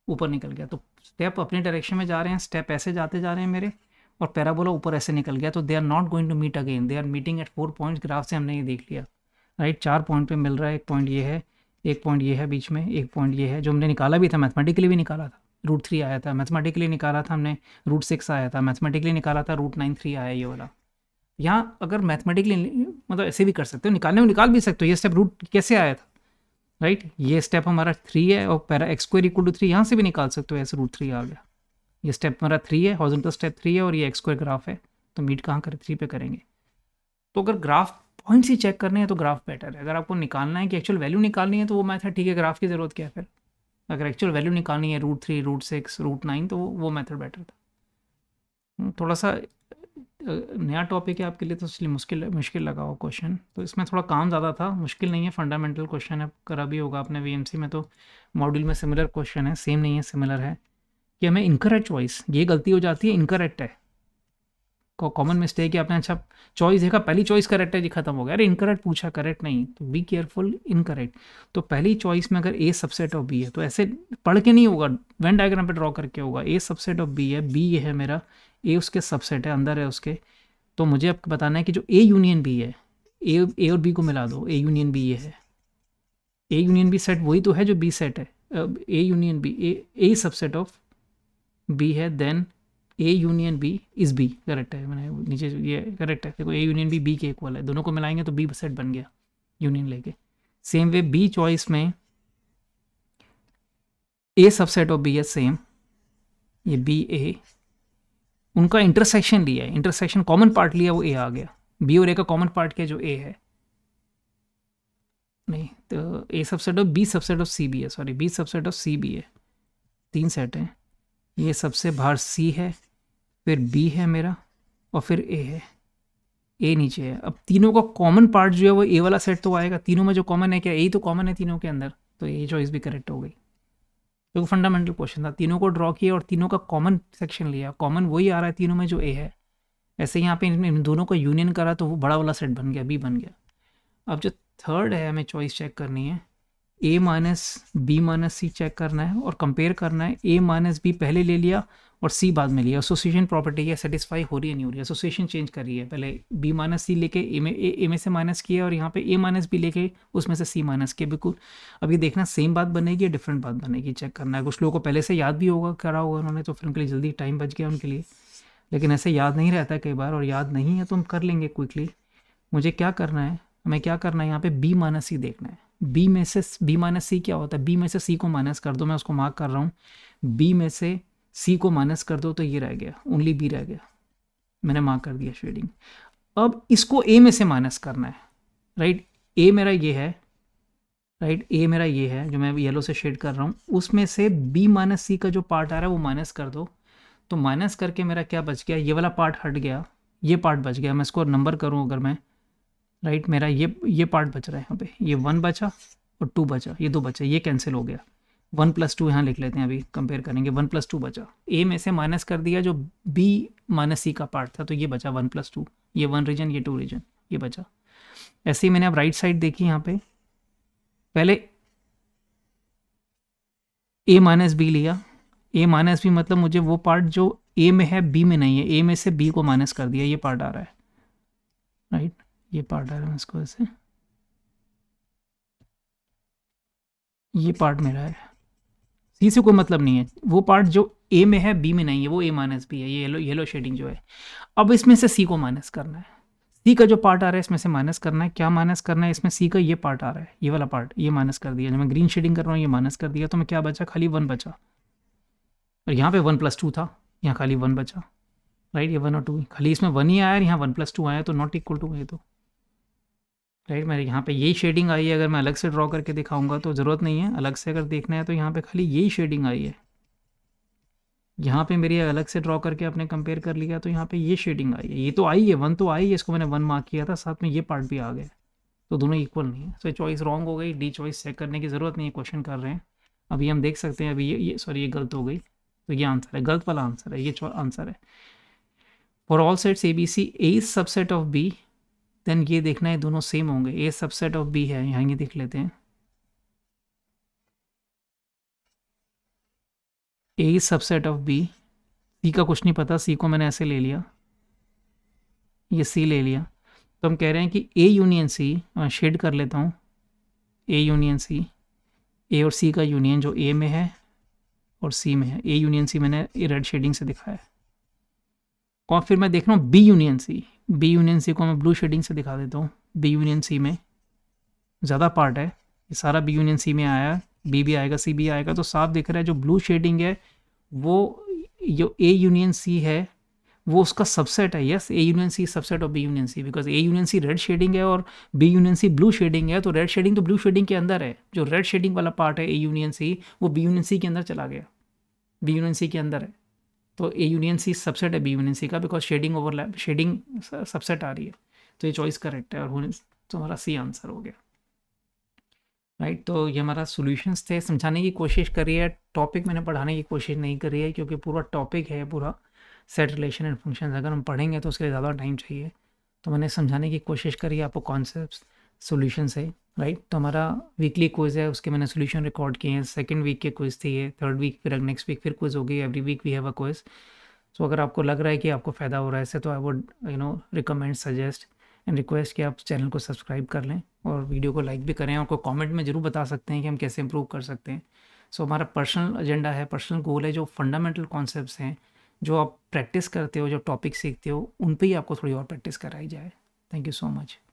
ऊपर निकल गया तो स्टेप अपने डायरेक्शन में जा रहे हैं स्टेप ऐसे जाते जा रहे हैं मेरे और पैराबोला ऊपर ऐसे निकल गया तो they are not going to meet again they are meeting at four point graph से हमने ये देख लिया राइट चार पॉइंट पे मिल रहा है एक पॉइंट ये है एक पॉइंट ये है बीच में एक पॉइंट ये है जो हमने निकाला भी था मैथमेटिकली भी निकाला था रूट थ्री आया था मैथमेटिकली निकाला था हमने रूट सिक्स आया था मैथमेटिकली निकाला था रूट नाइन थ्री आया ये वाला यहाँ अगर मैथमेटिकली मतलब ऐसे भी कर सकते हो निकालने में निकाल भी सकते हो ये स्टेप रूट कैसे आया था राइट right? ये स्टेप हमारा थ्री है और पैरा x square equal to three यहाँ से भी निकाल सकते हो ऐसे रूट थ्री आ गया ये स्टेप हमारा थ्री है हॉजेंटल स्टेप थ्री है और ये एक्स स्क्वायर ग्राफ है तो मीट कहाँ करें थ्री पे करेंगे तो अगर ग्राफ पॉइंट्स ही चेक करने हैं तो ग्राफ बेटर है अगर आपको निकालना है कि एक्चुअल वैल्यू निकालनी है तो वो मैथड ठीक है ग्राफ की ज़रूरत क्या है फिर अगर एक्चुअल वैल्यू निकालनी है root three root six root nine तो वो मैथड बेटर था हम्म, थोड़ा सा नया टॉपिक है आपके लिए तो इसलिए मुश्किल मुश्किल लगा हुआ क्वेश्चन तो इसमें थोड़ा काम ज़्यादा था मुश्किल नहीं है फंडामेंटल क्वेश्चन है करा भी होगा आपने वी में तो मॉड्यूल में सिमिलर क्वेश्चन है सेम नहीं है सिमिलर है कि हमें इनकरेक्ट चॉइस ये गलती हो जाती है इनकरेक्ट है कॉमन मिस्टेक है आपने अच्छा चॉइस देखा पहली चॉइस करेक्ट है जी खत्म हो गया अरे इनकरेक्ट पूछा करेक्ट नहीं तो बी केयरफुल इनकरेक्ट तो पहली चॉइस में अगर ए सबसेट ऑफ बी है तो ऐसे पढ़ के नहीं होगा वेन डायग्राम पे ड्रॉ करके होगा ए सबसेट ऑफ बी है बी ये है मेरा ए उसके सबसेट है अंदर है उसके तो मुझे आपको बताना है कि जो ए यूनियन बी है ए ए और बी को मिला दो ए यूनियन बी ये है ए यूनियन बी सेट वही तो है जो बी सेट है A union B A A subset of B है then A union B is B correct है मैंने नीचे ये करेक्ट है देखो ए यूनियन बी बी के इक्वल है दोनों को मिलाएंगे तो बी सेट बन गया यूनियन लेके सेम वे बी चॉइस में ए सबसेट ऑफ बी है सेम ये बी ए उनका इंटरसेक्शन लिया है इंटरसेक्शन कॉमन पार्ट लिया वो ए आ गया बी और ए का कॉमन पार्ट क्या जो ए है नहीं तो A subset of B subset of C B है sorry B subset of C B है तीन सेट हैं ये सबसे बाहर सी है फिर बी है मेरा और फिर ए है ए नीचे है अब तीनों का कॉमन पार्ट जो है वो ए वाला सेट तो आएगा तीनों में जो कॉमन है क्या ए तो कॉमन है तीनों के अंदर तो ए चॉइस भी करेक्ट हो गई जो फंडामेंटल क्वेश्चन था तीनों को ड्रॉ किया और तीनों का कॉमन सेक्शन लिया कॉमन वही आ रहा है तीनों में जो ए है ऐसे यहाँ पे इन दोनों का यूनियन करा तो वो बड़ा वाला सेट बन गया बी बन गया अब जो थर्ड है हमें चॉइस चेक करनी है A minus B minus C check करना है और कंपेयर करना है ए माइनस बी पहले ले लिया और सी बाद में लिया एसोसिएशन प्रॉपर्टी है सेटिस्फाई हो रही है नहीं हो रही है एसोसिएशन चेंज कर रही है पहले बी माइनस सी लेके ए में ए में से माइनस किया और यहाँ पे ए माइनस बी लेके उसमें से सी माइनस किया बिल्कुल अब ये देखना सेम बात बनेगी या डिफरेंट बात बनेगी चेक करना है कुछ लोगों को पहले से याद भी होगा करा होगा उन्होंने तो फिर उनके लिए जल्दी टाइम बच गया उनके लिए लेकिन ऐसे याद नहीं रहता कई बार और याद नहीं है तो हम कर लेंगे क्विकली मुझे क्या करना है हमें क्या करना है यहाँ पे बी माइनस सी देखना है बी में से बी माइनस सी क्या होता है बी में से सी को माइनस कर दो मैं उसको मार्क कर रहा हूँ बी में से सी को माइनस कर दो तो ये रह गया ओनली बी रह गया मैंने मार्क कर दिया शेडिंग अब इसको ए में से माइनस करना है राइट ए मेरा ये है राइट ए मेरा ये है जो मैं येलो से शेड कर रहा हूँ उसमें से बी माइनस सी का जो पार्ट आ रहा है वो माइनस कर दो तो माइनस करके मेरा क्या बच गया ये वाला पार्ट हट गया ये पार्ट बच गया मैं इसको नंबर करूँ अगर मैं राइट मेरा ये ये पार्ट बच रहा है यहाँ पे ये वन बचा और टू बचा ये दो बचा ये कैंसिल हो गया वन प्लस टू यहाँ लिख लेते हैं अभी कंपेयर करेंगे वन प्लस टू बचा ए में से माइनस कर दिया जो बी माइनस सी का पार्ट था तो ये बचा वन प्लस टू ये वन रीजन ये टू रीजन ये बचा ऐसे ही मैंने अब राइट साइड देखी यहाँ पे पहले ए माइनस बी लिया ए माइनस बी मतलब मुझे वो पार्ट जो ए में है बी में नहीं है ए में से बी को माइनस कर दिया ये पार्ट आ रहा है राइट ये पार्ट आ रहा है इसको ऐसे ये पार्ट मेरा है सी से कोई मतलब नहीं है वो पार्ट जो ए में है बी में नहीं है वो ए माइनस बी है ये येलो येलो शेडिंग जो है अब इसमें से सी को माइनस करना है सी का जो पार्ट आ रहा है इसमें से माइनस करना है क्या माइनस करना है इसमें सी का ये पार्ट आ रहा है ये वाला पार्ट ये माइनस कर दिया जब मैं ग्रीन शेडिंग कर रहा हूँ ये माइनस कर दिया तो मैं क्या बचा खाली वन बचा और यहाँ पे वन प्लस टू था यहाँ खाली वन बचा राइट ये वन और टू खाली इसमें वन ही आया और यहाँ वन प्लस टू आया तो नॉट इक्वल टू ये तो राइट मेरे यहाँ पे यही शेडिंग आई है अगर मैं अलग से ड्रॉ करके दिखाऊंगा तो ज़रूरत नहीं है अलग से अगर देखना है तो यहाँ पे खाली यही शेडिंग आई है यहाँ पे मेरी अलग से ड्रॉ करके आपने कंपेयर कर लिया तो यहाँ पे ये शेडिंग आई है ये तो आई है वन तो आई है इसको मैंने वन मार्क किया था साथ में ये पार्ट भी आ गया तो दोनों इक्वल नहीं है सो चॉइस रॉन्ग हो गई डी चॉइस चेक करने की ज़रूरत नहीं है क्वेश्चन कर रहे हैं अभी हम देख सकते हैं अभी ये ये सॉरी ये गलत हो गई तो ये आंसर है गलत वाला आंसर है ये आंसर है for all sets A B C A subset of B then ये देखना है दोनों सेम होंगे ए सबसेट ऑफ बी है यहाँ ये देख लेते हैं A subset of B C का कुछ नहीं पता सी को मैंने ऐसे ले लिया ये सी ले लिया तो हम कह रहे हैं कि ए यूनियन सी शेड कर लेता हूँ ए यूनियन सी ए और सी का यूनियन जो ए में है और सी में है ए यूनियन सी मैंने रेड शेडिंग से दिखाया है और फिर मैं देख रहा हूँ B union C B union C को मैं ब्लू शेडिंग से दिखा देता हूँ बी यूनियन सी में ज़्यादा पार्ट है ये सारा बी यूनियन सी में आया बी भी आएगा सी भी आएगा तो साफ दिख रहा है जो ब्लू शेडिंग है वो जो ए यूनियन सी है वो उसका सबसेट है yes A union C subset of B union C because A union C red shading है और B union C blue shading है तो रेड शेडिंग तो ब्लू शेडिंग के अंदर है जो रेड शेडिंग वाला पार्ट है ए यूनियन सी वो बी यूनियन सी के अंदर चला गया बी यूनियन सी के अंदर है तो ए यूनियन सी सबसेट है बी यूनियन सी का because shading overlap shading subset आ रही है तो ये चॉइस करेक्ट है और तो हमारा सी आंसर हो गया राइट right, तो ये हमारा सॉल्यूशंस थे समझाने की कोशिश करी है टॉपिक मैंने पढ़ाने की कोशिश नहीं करी है क्योंकि पूरा टॉपिक है पूरा सेट रिलेशन एंड फंक्शन अगर हम पढ़ेंगे तो उसके लिए ज़्यादा टाइम चाहिए तो मैंने समझाने की कोशिश करी आपको कॉन्सेप्ट सॉल्यूशंस है राइट तो हमारा वीकली क्विज है उसके मैंने सोल्यूशन रिकॉर्ड किए हैं सेकेंड वीक के क्विज थी ये थर्ड वीक फिर नेक्स्ट वीक फिर क्विज होगी every week we have a quiz so अगर आपको लग रहा है कि आपको फ़ायदा हो रहा है इससे तो I would you know recommend suggest and request कि आप चैनल को सब्सक्राइब कर लें और वीडियो को लाइक भी करें और कोई कॉमेंट में ज़रूर बता सकते हैं कि हम कैसे इंप्रूव कर सकते हैं सो so, हमारा पर्सनल एजेंडा है पर्सनल गोल है जो फंडामेंटल कॉन्सेप्ट हैं जो आप प्रैक्टिस करते हो जो टॉपिक सीखते हो उन पर ही आपको थोड़ी और प्रैक्टिस कराई जाए थैंक यू सो मच